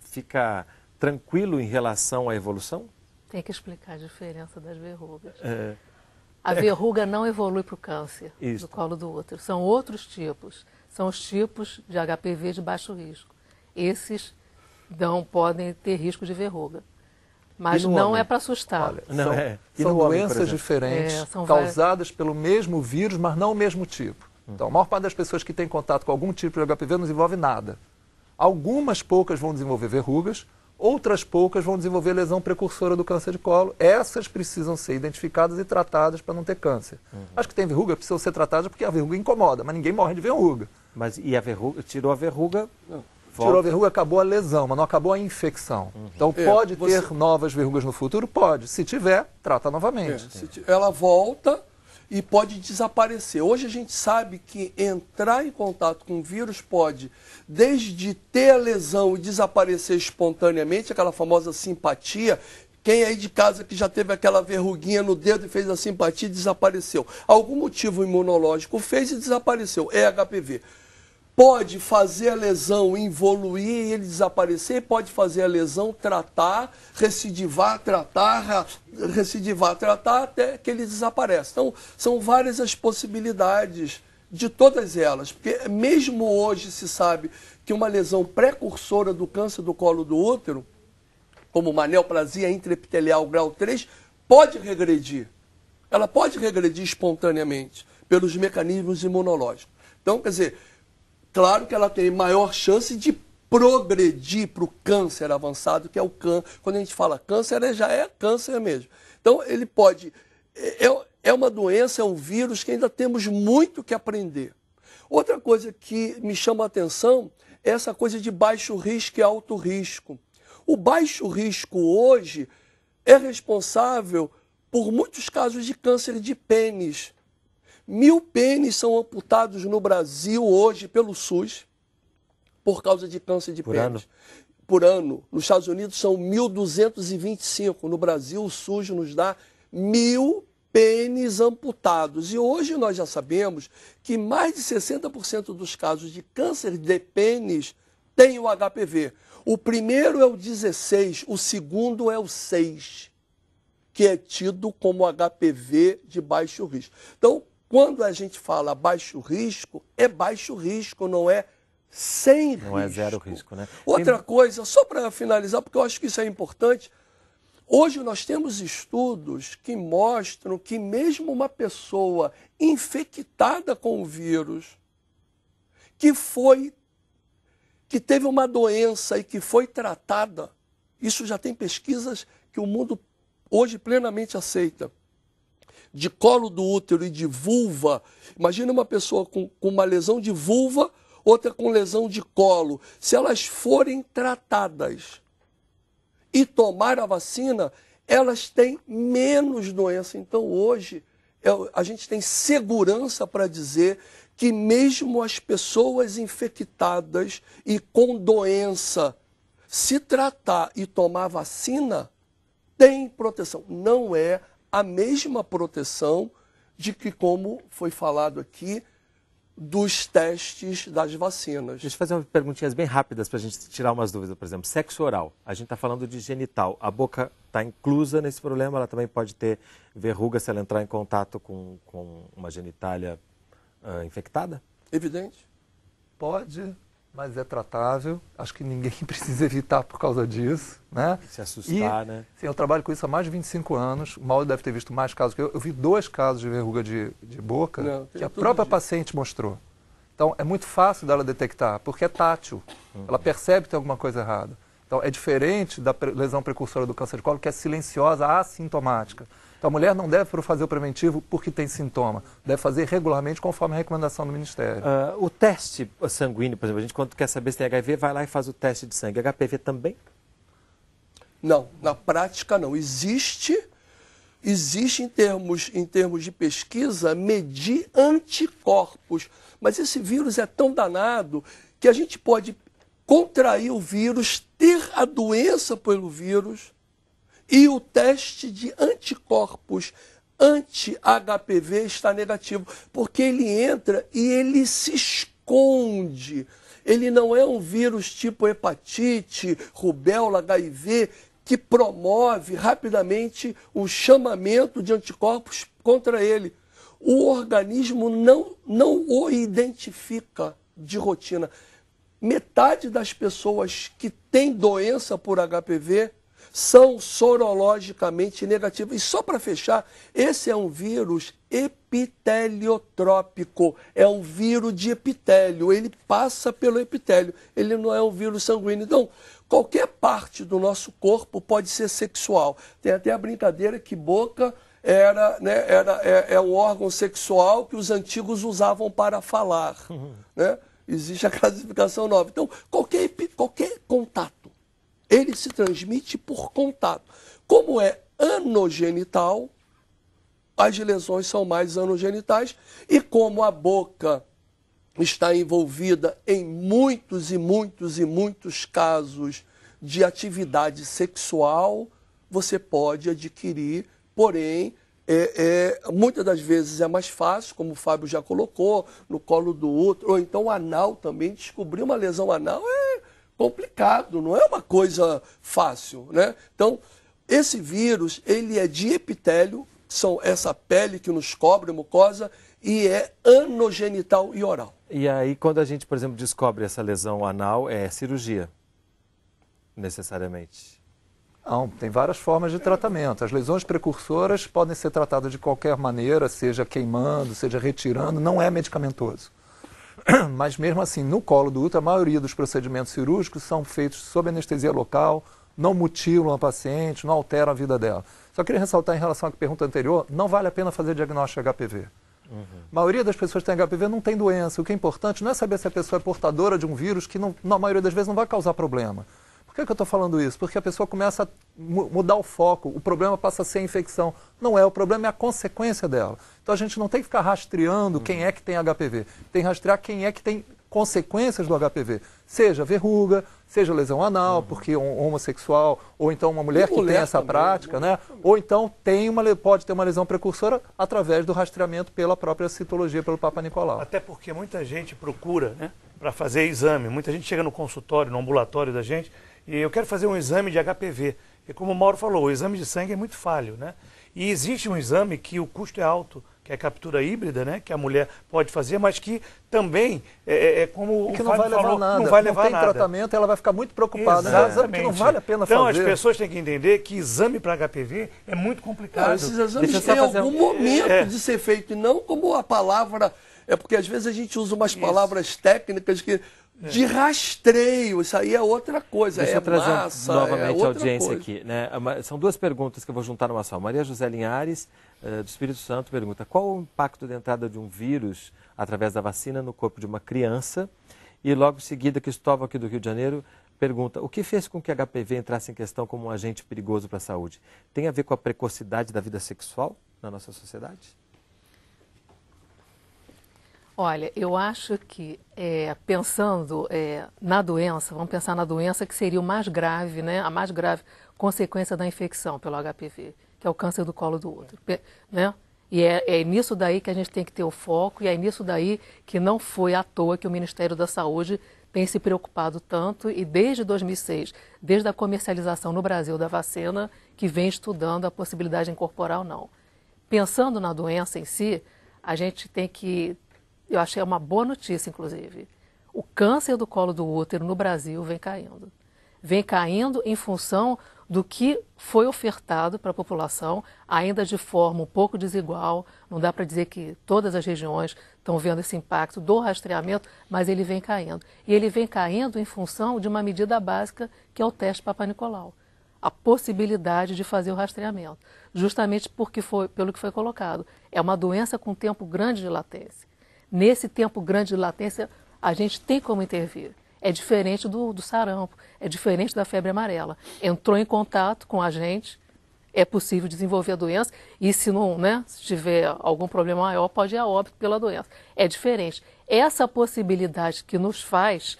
fica tranquilo em relação à evolução? Tem que explicar a diferença das verrugas. É... A verruga não evolui para o câncer Isto. do colo do útero. São outros tipos. São os tipos de HPV de baixo risco. Esses não podem ter risco de verruga. Mas não é homem? é para assustar. Olha, não, são, é. são doenças diferentes, é, são causadas várias... pelo mesmo vírus, mas não o mesmo tipo. Hum. Então, a maior parte das pessoas que têm contato com algum tipo de HPV não desenvolve nada. Algumas poucas vão desenvolver verrugas, outras poucas vão desenvolver lesão precursora do câncer de colo. Essas precisam ser identificadas e tratadas para não ter câncer. Uhum. As que têm verruga precisam ser tratadas porque a verruga incomoda, mas ninguém morre de verruga. Mas e a verruga? Tirou a verruga, Volta. Tirou a verruga, acabou a lesão, mas não acabou a infecção. Uhum. Então é, pode você... ter novas verrugas no futuro? Pode. Se tiver, trata novamente. É, Ela volta e pode desaparecer. Hoje a gente sabe que entrar em contato com o vírus pode, desde ter a lesão e desaparecer espontaneamente, aquela famosa simpatia, quem aí de casa que já teve aquela verruguinha no dedo e fez a simpatia desapareceu. Algum motivo imunológico fez e desapareceu. É HPV pode fazer a lesão evoluir e ele desaparecer, pode fazer a lesão tratar, recidivar, tratar, recidivar, tratar até que ele desapareça. Então, são várias as possibilidades de todas elas, porque mesmo hoje se sabe que uma lesão precursora do câncer do colo do útero, como uma neoplasia intraepitelial grau 3, pode regredir. Ela pode regredir espontaneamente pelos mecanismos imunológicos. Então, quer dizer, claro que ela tem maior chance de progredir para o câncer avançado, que é o câncer. Quando a gente fala câncer, ele já é câncer mesmo. Então, ele pode. É, é, é uma doença, é um vírus que ainda temos muito que aprender. Outra coisa que me chama a atenção é essa coisa de baixo risco e alto risco. O baixo risco hoje é responsável por muitos casos de câncer de pênis. Mil pênis são amputados no Brasil hoje pelo SUS por causa de câncer de por pênis. Ano. Por ano. Nos Estados Unidos são 1.225. No Brasil, o SUS nos dá mil pênis amputados. E hoje nós já sabemos que mais de 60% dos casos de câncer de pênis tem o HPV. O primeiro é o 16, o segundo é o 6, que é tido como HPV de baixo risco. Então, quando a gente fala baixo risco, é baixo risco, não é sem risco. Não é zero risco, né? Outra Tem... coisa, só para finalizar, porque eu acho que isso é importante. Hoje nós temos estudos que mostram que mesmo uma pessoa infectada com o vírus, que foi que teve uma doença e que foi tratada, isso já tem pesquisas que o mundo hoje plenamente aceita de colo do útero e de vulva. Imagina uma pessoa com, com uma lesão de vulva, outra com lesão de colo. Se elas forem tratadas e tomar a vacina, elas têm menos doença. Então, hoje, é a gente tem segurança para dizer que, mesmo as pessoas infectadas e com doença, se tratar e tomar vacina, tem proteção. Não é a mesma proteção de que, como foi falado aqui, dos testes das vacinas. Deixa eu fazer umas perguntinhas bem rápidas para a gente tirar umas dúvidas. Por exemplo, sexo oral. A gente está falando de genital. A boca está inclusa nesse problema, ela também pode ter verruga se ela entrar em contato com, com uma genitália uh, infectada? Evidente. Pode mas é tratável. Acho que ninguém precisa evitar por causa disso. Né? Se assustar, e, né? Sim, eu trabalho com isso há mais de 25 anos. O Mauro deve ter visto mais casos que eu. Eu vi dois casos de verruga de, de boca Não, que a própria dia. paciente mostrou. Então, é muito fácil dela detectar, porque é tátil. Uhum. Ela percebe que tem alguma coisa errada. Então, é diferente da lesão precursora do câncer de colo, que é silenciosa, assintomática. Então, a mulher não deve fazer o preventivo porque tem sintoma. Deve fazer regularmente, conforme a recomendação do Ministério. Uh, o teste sanguíneo, por exemplo, a gente quando quer saber se tem HIV, vai lá e faz o teste de sangue. HPV também? Não, na prática não. Existe, existe em termos, em termos de pesquisa, medir anticorpos. Mas esse vírus é tão danado que a gente pode contrair o vírus, ter a doença pelo vírus e o teste de anticorpos anti-HPV está negativo, porque ele entra e ele se esconde. Ele não é um vírus tipo hepatite, rubéola, HIV, que promove rapidamente o chamamento de anticorpos contra ele. O organismo não, não o identifica de rotina metade das pessoas que têm doença por HPV são sorologicamente negativas. E só para fechar, esse é um vírus epiteliotrópico, é um vírus de epitélio, ele passa pelo epitélio, ele não é um vírus sanguíneo. Então, qualquer parte do nosso corpo pode ser sexual. Tem até a brincadeira que boca era, né, era é, é um órgão sexual que os antigos usavam para falar, uhum. né? existe a classificação 9. Então, qualquer, qualquer contato, ele se transmite por contato. Como é anogenital, as lesões são mais anogenitais. E como a boca está envolvida em muitos e muitos e muitos casos de atividade sexual, você pode adquirir, porém, é, é, muitas das vezes é mais fácil, como o Fábio já colocou, no colo do outro, ou então anal também. Descobrir uma lesão anal é complicado, não é uma coisa fácil, né? Então, esse vírus, ele é de epitélio, são essa pele que nos cobre, mucosa, e é anogenital e oral. E aí, quando a gente, por exemplo, descobre essa lesão anal, é cirurgia, necessariamente? Não, tem várias formas de tratamento. As lesões precursoras podem ser tratadas de qualquer maneira, seja queimando, seja retirando, não é medicamentoso. Mas mesmo assim, no colo do útero, a maioria dos procedimentos cirúrgicos são feitos sob anestesia local, não mutilam a paciente, não alteram a vida dela. Só queria ressaltar em relação à pergunta anterior, não vale a pena fazer diagnóstico de HPV. Uhum. A maioria das pessoas que tem HPV não tem doença. O que é importante não é saber se a pessoa é portadora de um vírus que, não, na maioria das vezes, não vai causar problema que, que eu estou falando isso? Porque a pessoa começa a mudar o foco, o problema passa a ser a infecção. Não é, o problema é a consequência dela. Então a gente não tem que ficar rastreando quem é que tem HPV, tem que rastrear quem é que tem consequências do HPV, seja verruga, seja lesão anal, uhum. porque um homossexual, ou então uma mulher, mulher que tem essa também, prática, né? né? Ou então tem uma, pode ter uma lesão precursora através do rastreamento pela própria citologia, pelo Papa Nicolau. Até porque muita gente procura né, para fazer exame, muita gente chega no consultório, no ambulatório da gente e eu quero fazer um exame de HPV. E como o Mauro falou, o exame de sangue é muito falho, né? E existe um exame que o custo é alto, que é a captura híbrida, né? Que a mulher pode fazer, mas que também é, é, é como que o não vai levar falou, nada. não vai levar não tem nada. tratamento, ela vai ficar muito preocupada. É Exatamente. Né? não vale a pena então, fazer. Então as pessoas têm que entender que exame para HPV é muito complicado. Não, esses exames têm algum momento é. de ser feito, e não como a palavra é porque às vezes a gente usa umas palavras Isso. técnicas que é. de rastreio. Isso aí é outra coisa. Deixa é eu trazer massa, é novamente é a audiência coisa. aqui. Né? É são duas perguntas que eu vou juntar numa só. Maria José Linhares, eh, do Espírito Santo, pergunta: qual o impacto da entrada de um vírus através da vacina no corpo de uma criança? E logo em seguida, Cristóvão, aqui do Rio de Janeiro, pergunta: o que fez com que a HPV entrasse em questão como um agente perigoso para a saúde? Tem a ver com a precocidade da vida sexual na nossa sociedade? Olha, eu acho que é, pensando é, na doença, vamos pensar na doença que seria o mais grave, né, a mais grave consequência da infecção pelo HPV, que é o câncer do colo do útero, né? E é, é nisso daí que a gente tem que ter o foco e é nisso daí que não foi à toa que o Ministério da Saúde tem se preocupado tanto e desde 2006, desde a comercialização no Brasil da vacina, que vem estudando a possibilidade de incorporar ou não. Pensando na doença em si, a gente tem que eu achei uma boa notícia, inclusive. O câncer do colo do útero no Brasil vem caindo. Vem caindo em função do que foi ofertado para a população, ainda de forma um pouco desigual. Não dá para dizer que todas as regiões estão vendo esse impacto do rastreamento, mas ele vem caindo. E ele vem caindo em função de uma medida básica que é o teste Papanicolau a possibilidade de fazer o rastreamento, justamente porque foi, pelo que foi colocado. É uma doença com tempo grande de latência. Nesse tempo grande de latência, a gente tem como intervir. É diferente do, do sarampo, é diferente da febre amarela. Entrou em contato com a gente, é possível desenvolver a doença e se não, né, se tiver algum problema maior, pode ir a óbito pela doença. É diferente. Essa possibilidade que nos faz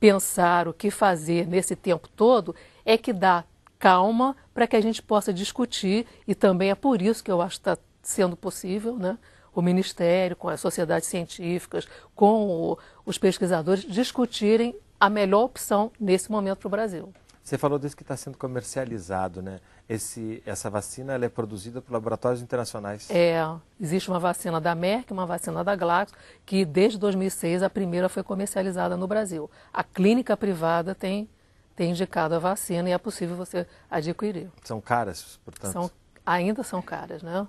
pensar o que fazer nesse tempo todo é que dá calma para que a gente possa discutir e também é por isso que eu acho que está sendo possível, né? o Ministério, com as sociedades científicas, com o, os pesquisadores, discutirem a melhor opção nesse momento para o Brasil. Você falou disso que está sendo comercializado, né? Esse, essa vacina é produzida por laboratórios internacionais. É, existe uma vacina da Merck, uma vacina da Glaxo, que desde 2006 a primeira foi comercializada no Brasil. A clínica privada tem, tem indicado a vacina e é possível você adquirir. São caras, portanto? São, ainda são caras, né?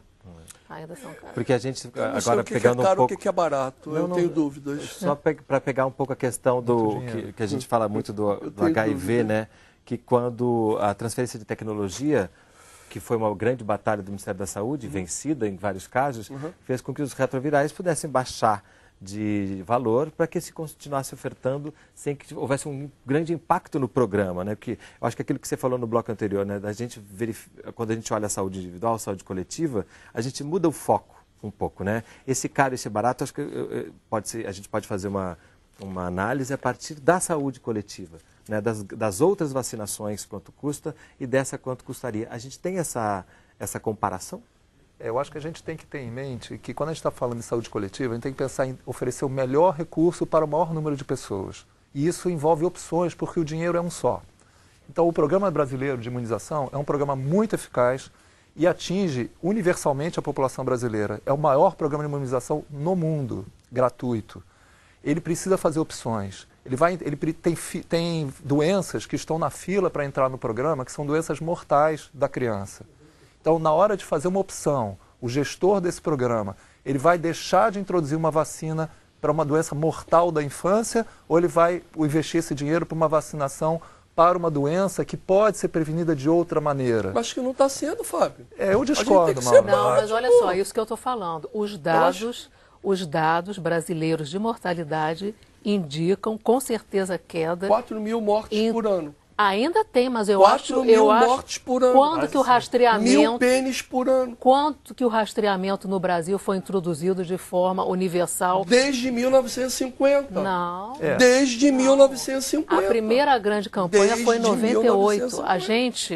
Ainda é são cara. Porque a gente agora que é pegando é caro, um pouco. O que é barato? eu não, tenho dúvidas. É só para pegar um pouco a questão do que, que, a gente fala muito do, do HIV, dúvida. né? Que quando a transferência de tecnologia que foi uma grande batalha do Ministério da Saúde, uhum. vencida em vários casos, uhum. fez com que os retrovirais pudessem baixar de valor para que se continuasse ofertando sem que houvesse um grande impacto no programa, né? Porque eu acho que aquilo que você falou no bloco anterior, né? Da gente quando a gente olha a saúde individual, a saúde coletiva, a gente muda o foco um pouco, né? Esse caro, esse barato, acho que pode ser, a gente pode fazer uma uma análise a partir da saúde coletiva, né? Das, das outras vacinações quanto custa e dessa quanto custaria. A gente tem essa essa comparação? Eu acho que a gente tem que ter em mente que quando a gente está falando de saúde coletiva, a gente tem que pensar em oferecer o melhor recurso para o maior número de pessoas. E isso envolve opções, porque o dinheiro é um só. Então, o Programa Brasileiro de Imunização é um programa muito eficaz e atinge universalmente a população brasileira. É o maior programa de imunização no mundo, gratuito. Ele precisa fazer opções. Ele, vai, ele tem, tem doenças que estão na fila para entrar no programa, que são doenças mortais da criança. Então, na hora de fazer uma opção, o gestor desse programa, ele vai deixar de introduzir uma vacina para uma doença mortal da infância ou ele vai investir esse dinheiro para uma vacinação para uma doença que pode ser prevenida de outra maneira. Acho que não está sendo, Fábio. É, eu discordo, mano. Não, mas olha só, isso que eu estou falando. Os dados, os dados brasileiros de mortalidade indicam com certeza queda. 4 mil mortes em, por ano. Ainda tem, mas eu acho, mil eu mortes por ano. Quanto que o assim, rastreamento mil pênis por ano. Quanto que o rastreamento no Brasil foi introduzido de forma universal? Desde 1950. Não. É. Desde não. 1950. A primeira grande campanha Desde foi em 98. A gente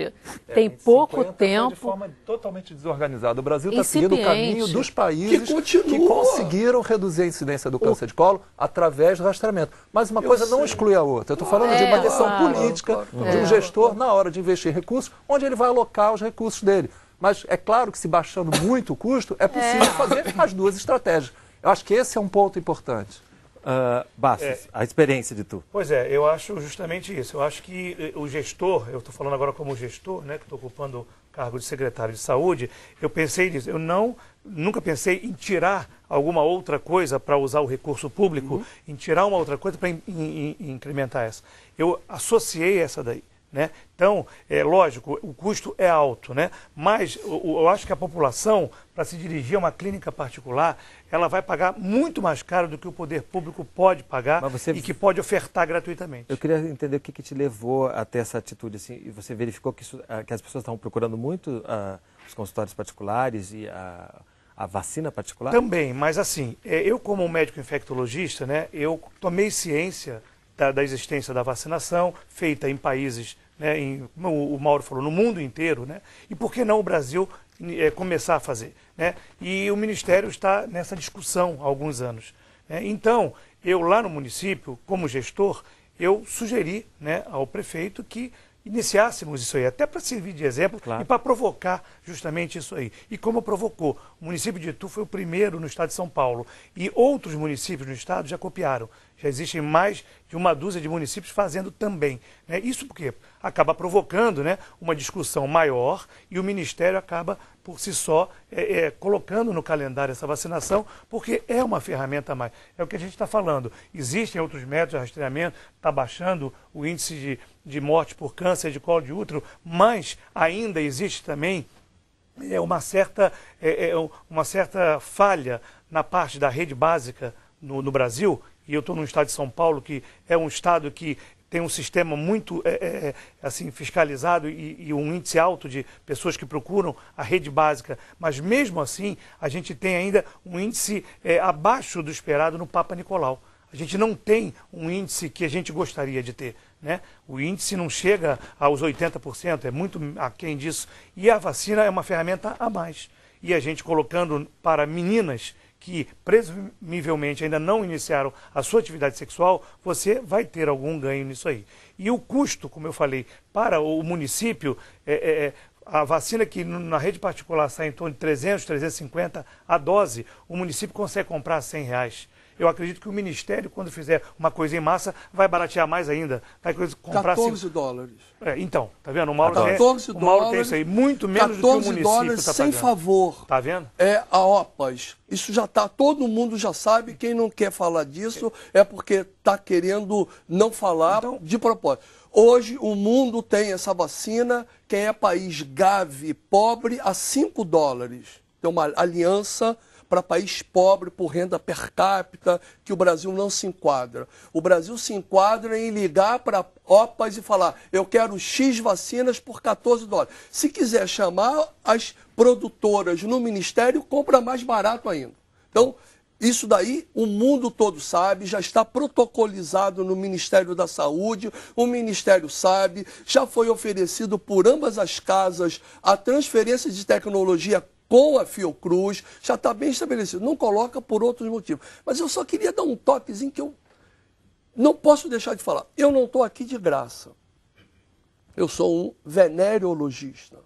é, tem pouco tempo. de forma totalmente desorganizada. O Brasil está seguindo o caminho dos países que, que, conseguiram reduzir a incidência do câncer o... de colo através do rastreamento. Mas uma eu coisa sei. não exclui a outra. Eu estou falando é, de uma decisão claro, política. Claro de um é. gestor na hora de investir recursos, onde ele vai alocar os recursos dele. Mas é claro que se baixando muito o custo, é possível é. fazer as duas estratégias. Eu acho que esse é um ponto importante. Uh, Bastos, é, a experiência de tu. Pois é, eu acho justamente isso. Eu acho que eh, o gestor, eu estou falando agora como gestor, né, que estou ocupando cargo de secretário de saúde, eu pensei nisso. Eu não nunca pensei em tirar alguma outra coisa para usar o recurso público, uhum. em tirar uma outra coisa para in, in, in, incrementar essa. Eu associei essa daí. Né? Então, é lógico, o custo é alto, né? mas eu, eu acho que a população, para se dirigir a uma clínica particular, ela vai pagar muito mais caro do que o poder público pode pagar você... e que pode ofertar gratuitamente. Eu queria entender o que, que te levou até essa atitude. Assim, e você verificou que, isso, ah, que as pessoas estavam procurando muito ah, os consultórios particulares e a, a vacina particular? Também, mas assim, é, eu como médico infectologista, né, eu tomei ciência da, da existência da vacinação, feita em países, né, em, o, o Mauro falou, no mundo inteiro, né, e por que não o Brasil é, começar a fazer? Né? E o Ministério está nessa discussão há alguns anos. Né? Então, eu lá no município, como gestor, eu sugeri né, ao prefeito que iniciássemos isso aí, até para servir de exemplo claro. e para provocar justamente isso aí. E como provocou, o município de Itu foi o primeiro no estado de São Paulo e outros municípios no estado já copiaram. Já existem mais de uma dúzia de municípios fazendo também. Né? Isso porque acaba provocando né, uma discussão maior e o Ministério acaba, por si só, é, é, colocando no calendário essa vacinação, porque é uma ferramenta a mais. É o que a gente está falando. Existem outros métodos de rastreamento, está baixando o índice de, de morte por câncer de colo de útero, mas ainda existe também é uma certa, é, é uma certa falha na parte da rede básica no, no Brasil e eu estou no estado de São Paulo que é um estado que tem um sistema muito é, é, é, assim fiscalizado e, e, um índice alto de pessoas que procuram a rede básica, mas mesmo assim a gente tem ainda um índice é, abaixo do esperado no Papa Nicolau. A gente não tem um índice que a gente gostaria de ter. Né? O índice não chega aos 80%, é muito aquém disso. E a vacina é uma ferramenta a mais. E a gente colocando para meninas que presumivelmente ainda não iniciaram a sua atividade sexual, você vai ter algum ganho nisso aí. E o custo, como eu falei, para o município, é, é, é a vacina que na rede particular sai em torno de 300, 350 a dose, o município consegue comprar 100 reais. Eu acredito que o Ministério, quando fizer uma coisa em massa, vai baratear mais ainda. Vai tá, comprar 14 cinco... dólares. É, então, tá vendo? O Mauro, 14 é- tem, o Mauro tem isso aí. Muito menos do que o município dólares tá sem favor. Tá vendo? É a OPAS. Isso já tá, todo mundo já sabe. Quem não quer falar disso é porque tá querendo não falar então, de propósito. Hoje o mundo tem essa vacina. Quem é país gave, pobre, a 5 dólares. Tem uma aliança para país pobre por renda per capita, que o Brasil não se enquadra. O Brasil se enquadra em ligar para OPAs e falar: eu quero X vacinas por 14 dólares. Se quiser chamar as produtoras no ministério, compra mais barato ainda. Então, isso daí o mundo todo sabe, já está protocolizado no Ministério da Saúde, o Ministério sabe, já foi oferecido por ambas as casas a transferência de tecnologia com a Fiocruz, já está bem estabelecido. Não coloca por outros motivos. Mas eu só queria dar um toquezinho que eu não posso deixar de falar. Eu não estou aqui de graça. Eu sou um venereologista.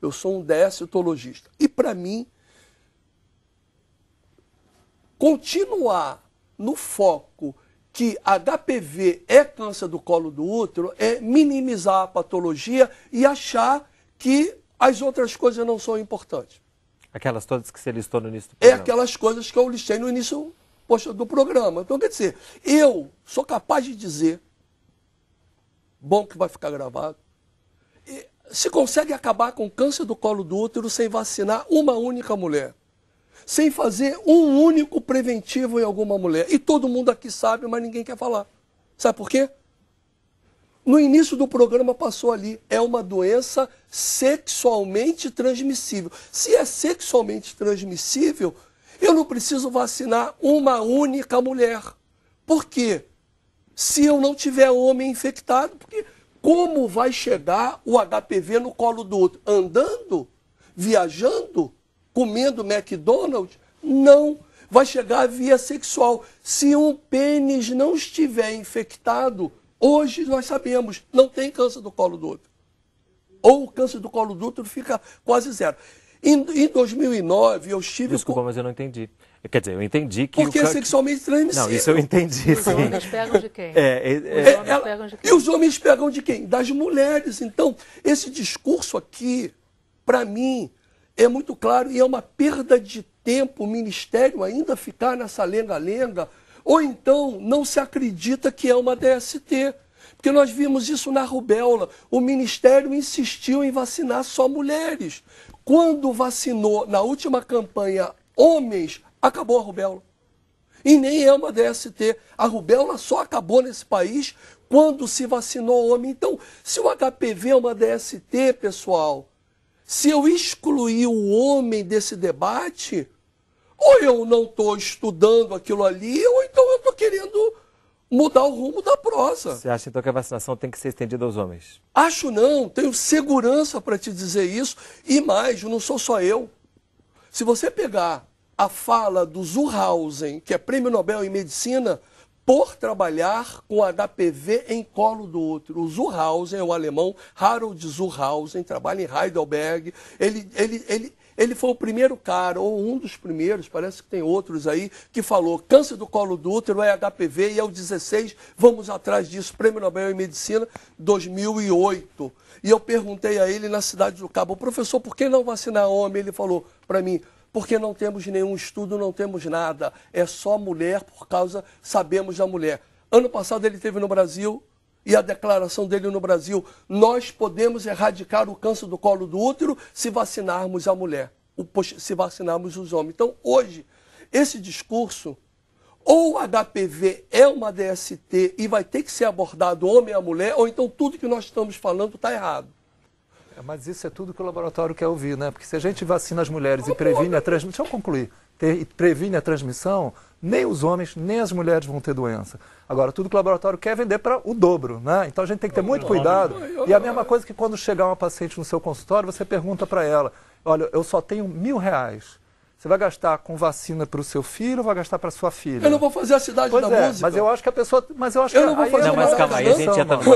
Eu sou um deescitologista. E para mim, continuar no foco que HPV é câncer do colo do útero é minimizar a patologia e achar que as outras coisas não são importantes. Aquelas todas que você listou no início do é programa. É aquelas coisas que eu listei no início poxa, do programa. Então, quer dizer, eu sou capaz de dizer, bom que vai ficar gravado, se consegue acabar com o câncer do colo do útero sem vacinar uma única mulher. Sem fazer um único preventivo em alguma mulher. E todo mundo aqui sabe, mas ninguém quer falar. Sabe por quê? No início do programa passou ali, é uma doença sexualmente transmissível. Se é sexualmente transmissível, eu não preciso vacinar uma única mulher. Por quê? Se eu não tiver homem infectado, porque como vai chegar o HPV no colo do outro? Andando? Viajando? Comendo McDonald's? Não. Vai chegar via sexual. Se um pênis não estiver infectado, Hoje nós sabemos, não tem câncer do colo do útero. Ou o câncer do colo do útero fica quase zero. Em, em 2009 eu estive... Desculpa, com... mas eu não entendi. Quer dizer, eu entendi que. Porque o... é sexualmente transmissível. Não, isso eu entendi. Os sim. homens pegam de quem? É, é, é... Ela... pegam de quem? E os homens pegam de quem? Das mulheres. Então, esse discurso aqui, para mim, é muito claro e é uma perda de tempo o ministério ainda ficar nessa lenga-lenga. Ou então não se acredita que é uma DST. Porque nós vimos isso na rubéola. O ministério insistiu em vacinar só mulheres. Quando vacinou na última campanha homens, acabou a rubéola. E nem é uma DST. A rubéola só acabou nesse país quando se vacinou homem. Então, se o HPV é uma DST, pessoal, se eu excluir o homem desse debate, ou eu não estou estudando aquilo ali, ou então eu estou querendo mudar o rumo da prosa. Você acha então que a vacinação tem que ser estendida aos homens? Acho não, tenho segurança para te dizer isso. E mais, não sou só eu. Se você pegar a fala do Zuhausen, que é prêmio Nobel em medicina, por trabalhar com a em colo do outro. O Zuhausen, o é alemão, Harold Zuhausen, trabalha em Heidelberg. Ele, ele, ele ele foi o primeiro cara, ou um dos primeiros, parece que tem outros aí, que falou: câncer do colo do útero é HPV e é o 16, vamos atrás disso, Prêmio Nobel em Medicina 2008. E eu perguntei a ele na cidade do Cabo, professor, por que não vacinar homem? Ele falou para mim, porque não temos nenhum estudo, não temos nada. É só mulher por causa, sabemos da mulher. Ano passado ele teve no Brasil, e a declaração dele no Brasil: nós podemos erradicar o câncer do colo do útero se vacinarmos a mulher, se vacinarmos os homens. Então, hoje, esse discurso, ou o HPV é uma DST e vai ter que ser abordado homem a mulher, ou então tudo que nós estamos falando está errado. É, mas isso é tudo que o laboratório quer ouvir, né? Porque se a gente vacina as mulheres e previne a transmissão. Deixa eu concluir ter, previne a transmissão, nem os homens, nem as mulheres vão ter doença. Agora, tudo que o laboratório quer é vender para o dobro, né? Então a gente tem que ter muito cuidado. E a mesma coisa que quando chegar uma paciente no seu consultório, você pergunta para ela, olha, eu só tenho mil reais você vai gastar com vacina para o seu filho ou vai gastar para sua filha? Eu não vou fazer a cidade pois da é, música. Mas eu acho que a pessoa. Mas eu acho eu que não vou fazer. Não, mas calma aí, a gente já está em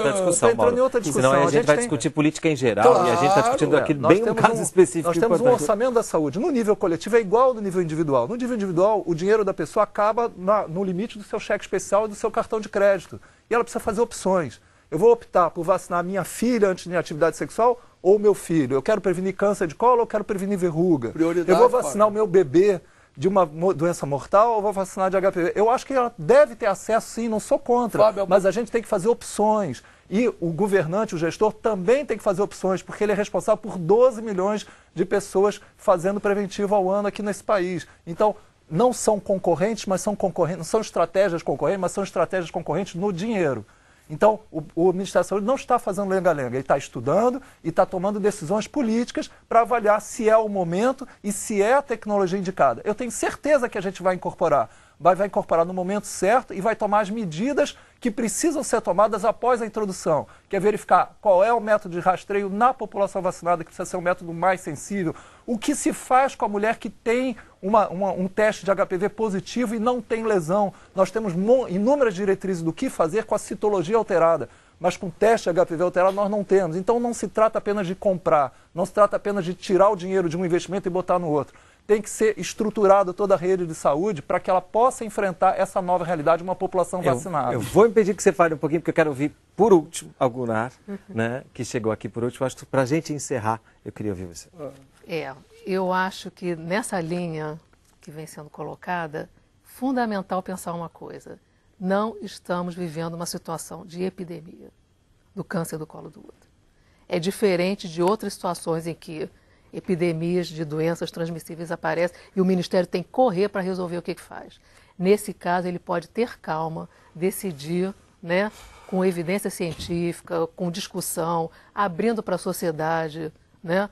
outra discussão. Senão a, a gente, vai tem... discutir política em geral claro, e a gente está discutindo é. aqui nós bem um caso um, específico. Nós temos um orçamento da saúde. No nível coletivo é igual ao do nível individual. No nível individual, o dinheiro da pessoa acaba na, no limite do seu cheque especial e do seu cartão de crédito. E ela precisa fazer opções. Eu vou optar por vacinar minha filha antes de atividade sexual ou meu filho. Eu quero prevenir câncer de colo, eu quero prevenir verruga. Prioridade, eu vou vacinar o meu bebê de uma doença mortal ou vou vacinar de HPV? Eu acho que ela deve ter acesso, sim, não sou contra. Fábio, é mas a gente tem que fazer opções. E o governante, o gestor, também tem que fazer opções, porque ele é responsável por 12 milhões de pessoas fazendo preventivo ao ano aqui nesse país. Então, não são concorrentes, mas são concorrentes, não são estratégias concorrentes, mas são estratégias concorrentes no dinheiro. Então, o, o Ministério da Saúde não está fazendo lenga-lenga, ele está estudando e está tomando decisões políticas para avaliar se é o momento e se é a tecnologia indicada. Eu tenho certeza que a gente vai incorporar vai, vai incorporar no momento certo e vai tomar as medidas que precisam ser tomadas após a introdução, que é verificar qual é o método de rastreio na população vacinada, que precisa ser um método mais sensível, o que se faz com a mulher que tem uma, uma, um teste de HPV positivo e não tem lesão. Nós temos inúmeras diretrizes do que fazer com a citologia alterada mas com teste HPV alterado nós não temos. Então não se trata apenas de comprar, não se trata apenas de tirar o dinheiro de um investimento e botar no outro tem que ser estruturada toda a rede de saúde para que ela possa enfrentar essa nova realidade, uma população vacinada. Eu vou impedir que você fale um pouquinho, porque eu quero ouvir, por último, Algunar, uhum. né, que chegou aqui por último. Acho que para a gente encerrar, eu queria ouvir você. É, eu acho que nessa linha que vem sendo colocada, fundamental pensar uma coisa. Não estamos vivendo uma situação de epidemia do câncer do colo do útero. É diferente de outras situações em que epidemias de doenças transmissíveis aparecem e o Ministério tem que correr para resolver o que, que faz. Nesse caso, ele pode ter calma, decidir né, com evidência científica, com discussão, abrindo para a sociedade né,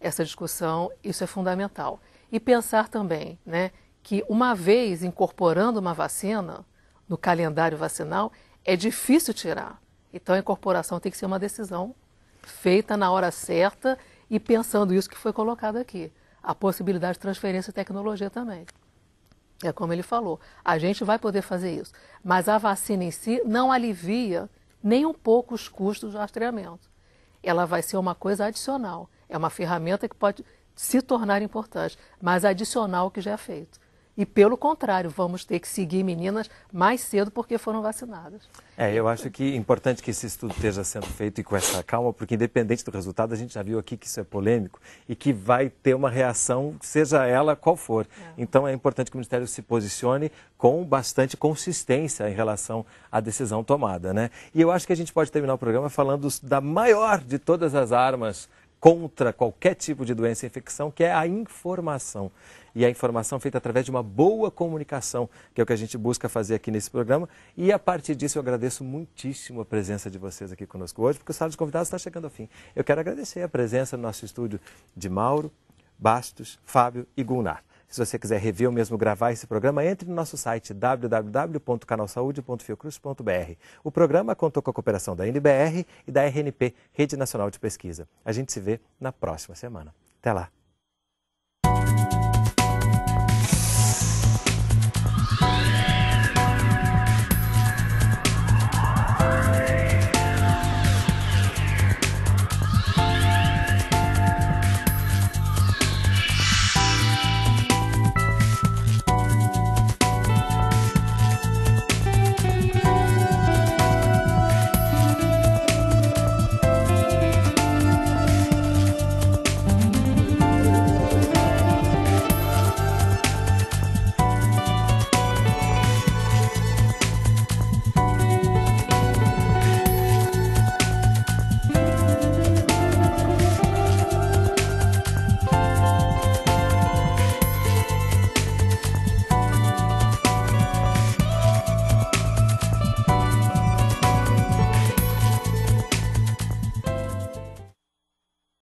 essa discussão, isso é fundamental. E pensar também né, que, uma vez incorporando uma vacina no calendário vacinal, é difícil tirar. Então, a incorporação tem que ser uma decisão feita na hora certa e pensando isso que foi colocado aqui, a possibilidade de transferência de tecnologia também. É como ele falou, a gente vai poder fazer isso, mas a vacina em si não alivia nem um pouco os custos do rastreamento. Ela vai ser uma coisa adicional, é uma ferramenta que pode se tornar importante, mas adicional ao que já é feito. E, pelo contrário, vamos ter que seguir meninas mais cedo porque foram vacinadas. É, eu acho que é importante que esse estudo esteja sendo feito e com essa calma, porque, independente do resultado, a gente já viu aqui que isso é polêmico e que vai ter uma reação, seja ela qual for. É. Então, é importante que o Ministério se posicione com bastante consistência em relação à decisão tomada. Né? E eu acho que a gente pode terminar o programa falando da maior de todas as armas contra qualquer tipo de doença e infecção, que é a informação e a informação feita através de uma boa comunicação, que é o que a gente busca fazer aqui nesse programa. E a partir disso, eu agradeço muitíssimo a presença de vocês aqui conosco hoje, porque o Sala de Convidados está chegando ao fim. Eu quero agradecer a presença no nosso estúdio de Mauro, Bastos, Fábio e Gunnar. Se você quiser rever ou mesmo gravar esse programa, entre no nosso site www.canalsaude.fiocruz.br. O programa contou com a cooperação da NBR e da RNP, Rede Nacional de Pesquisa. A gente se vê na próxima semana. Até lá!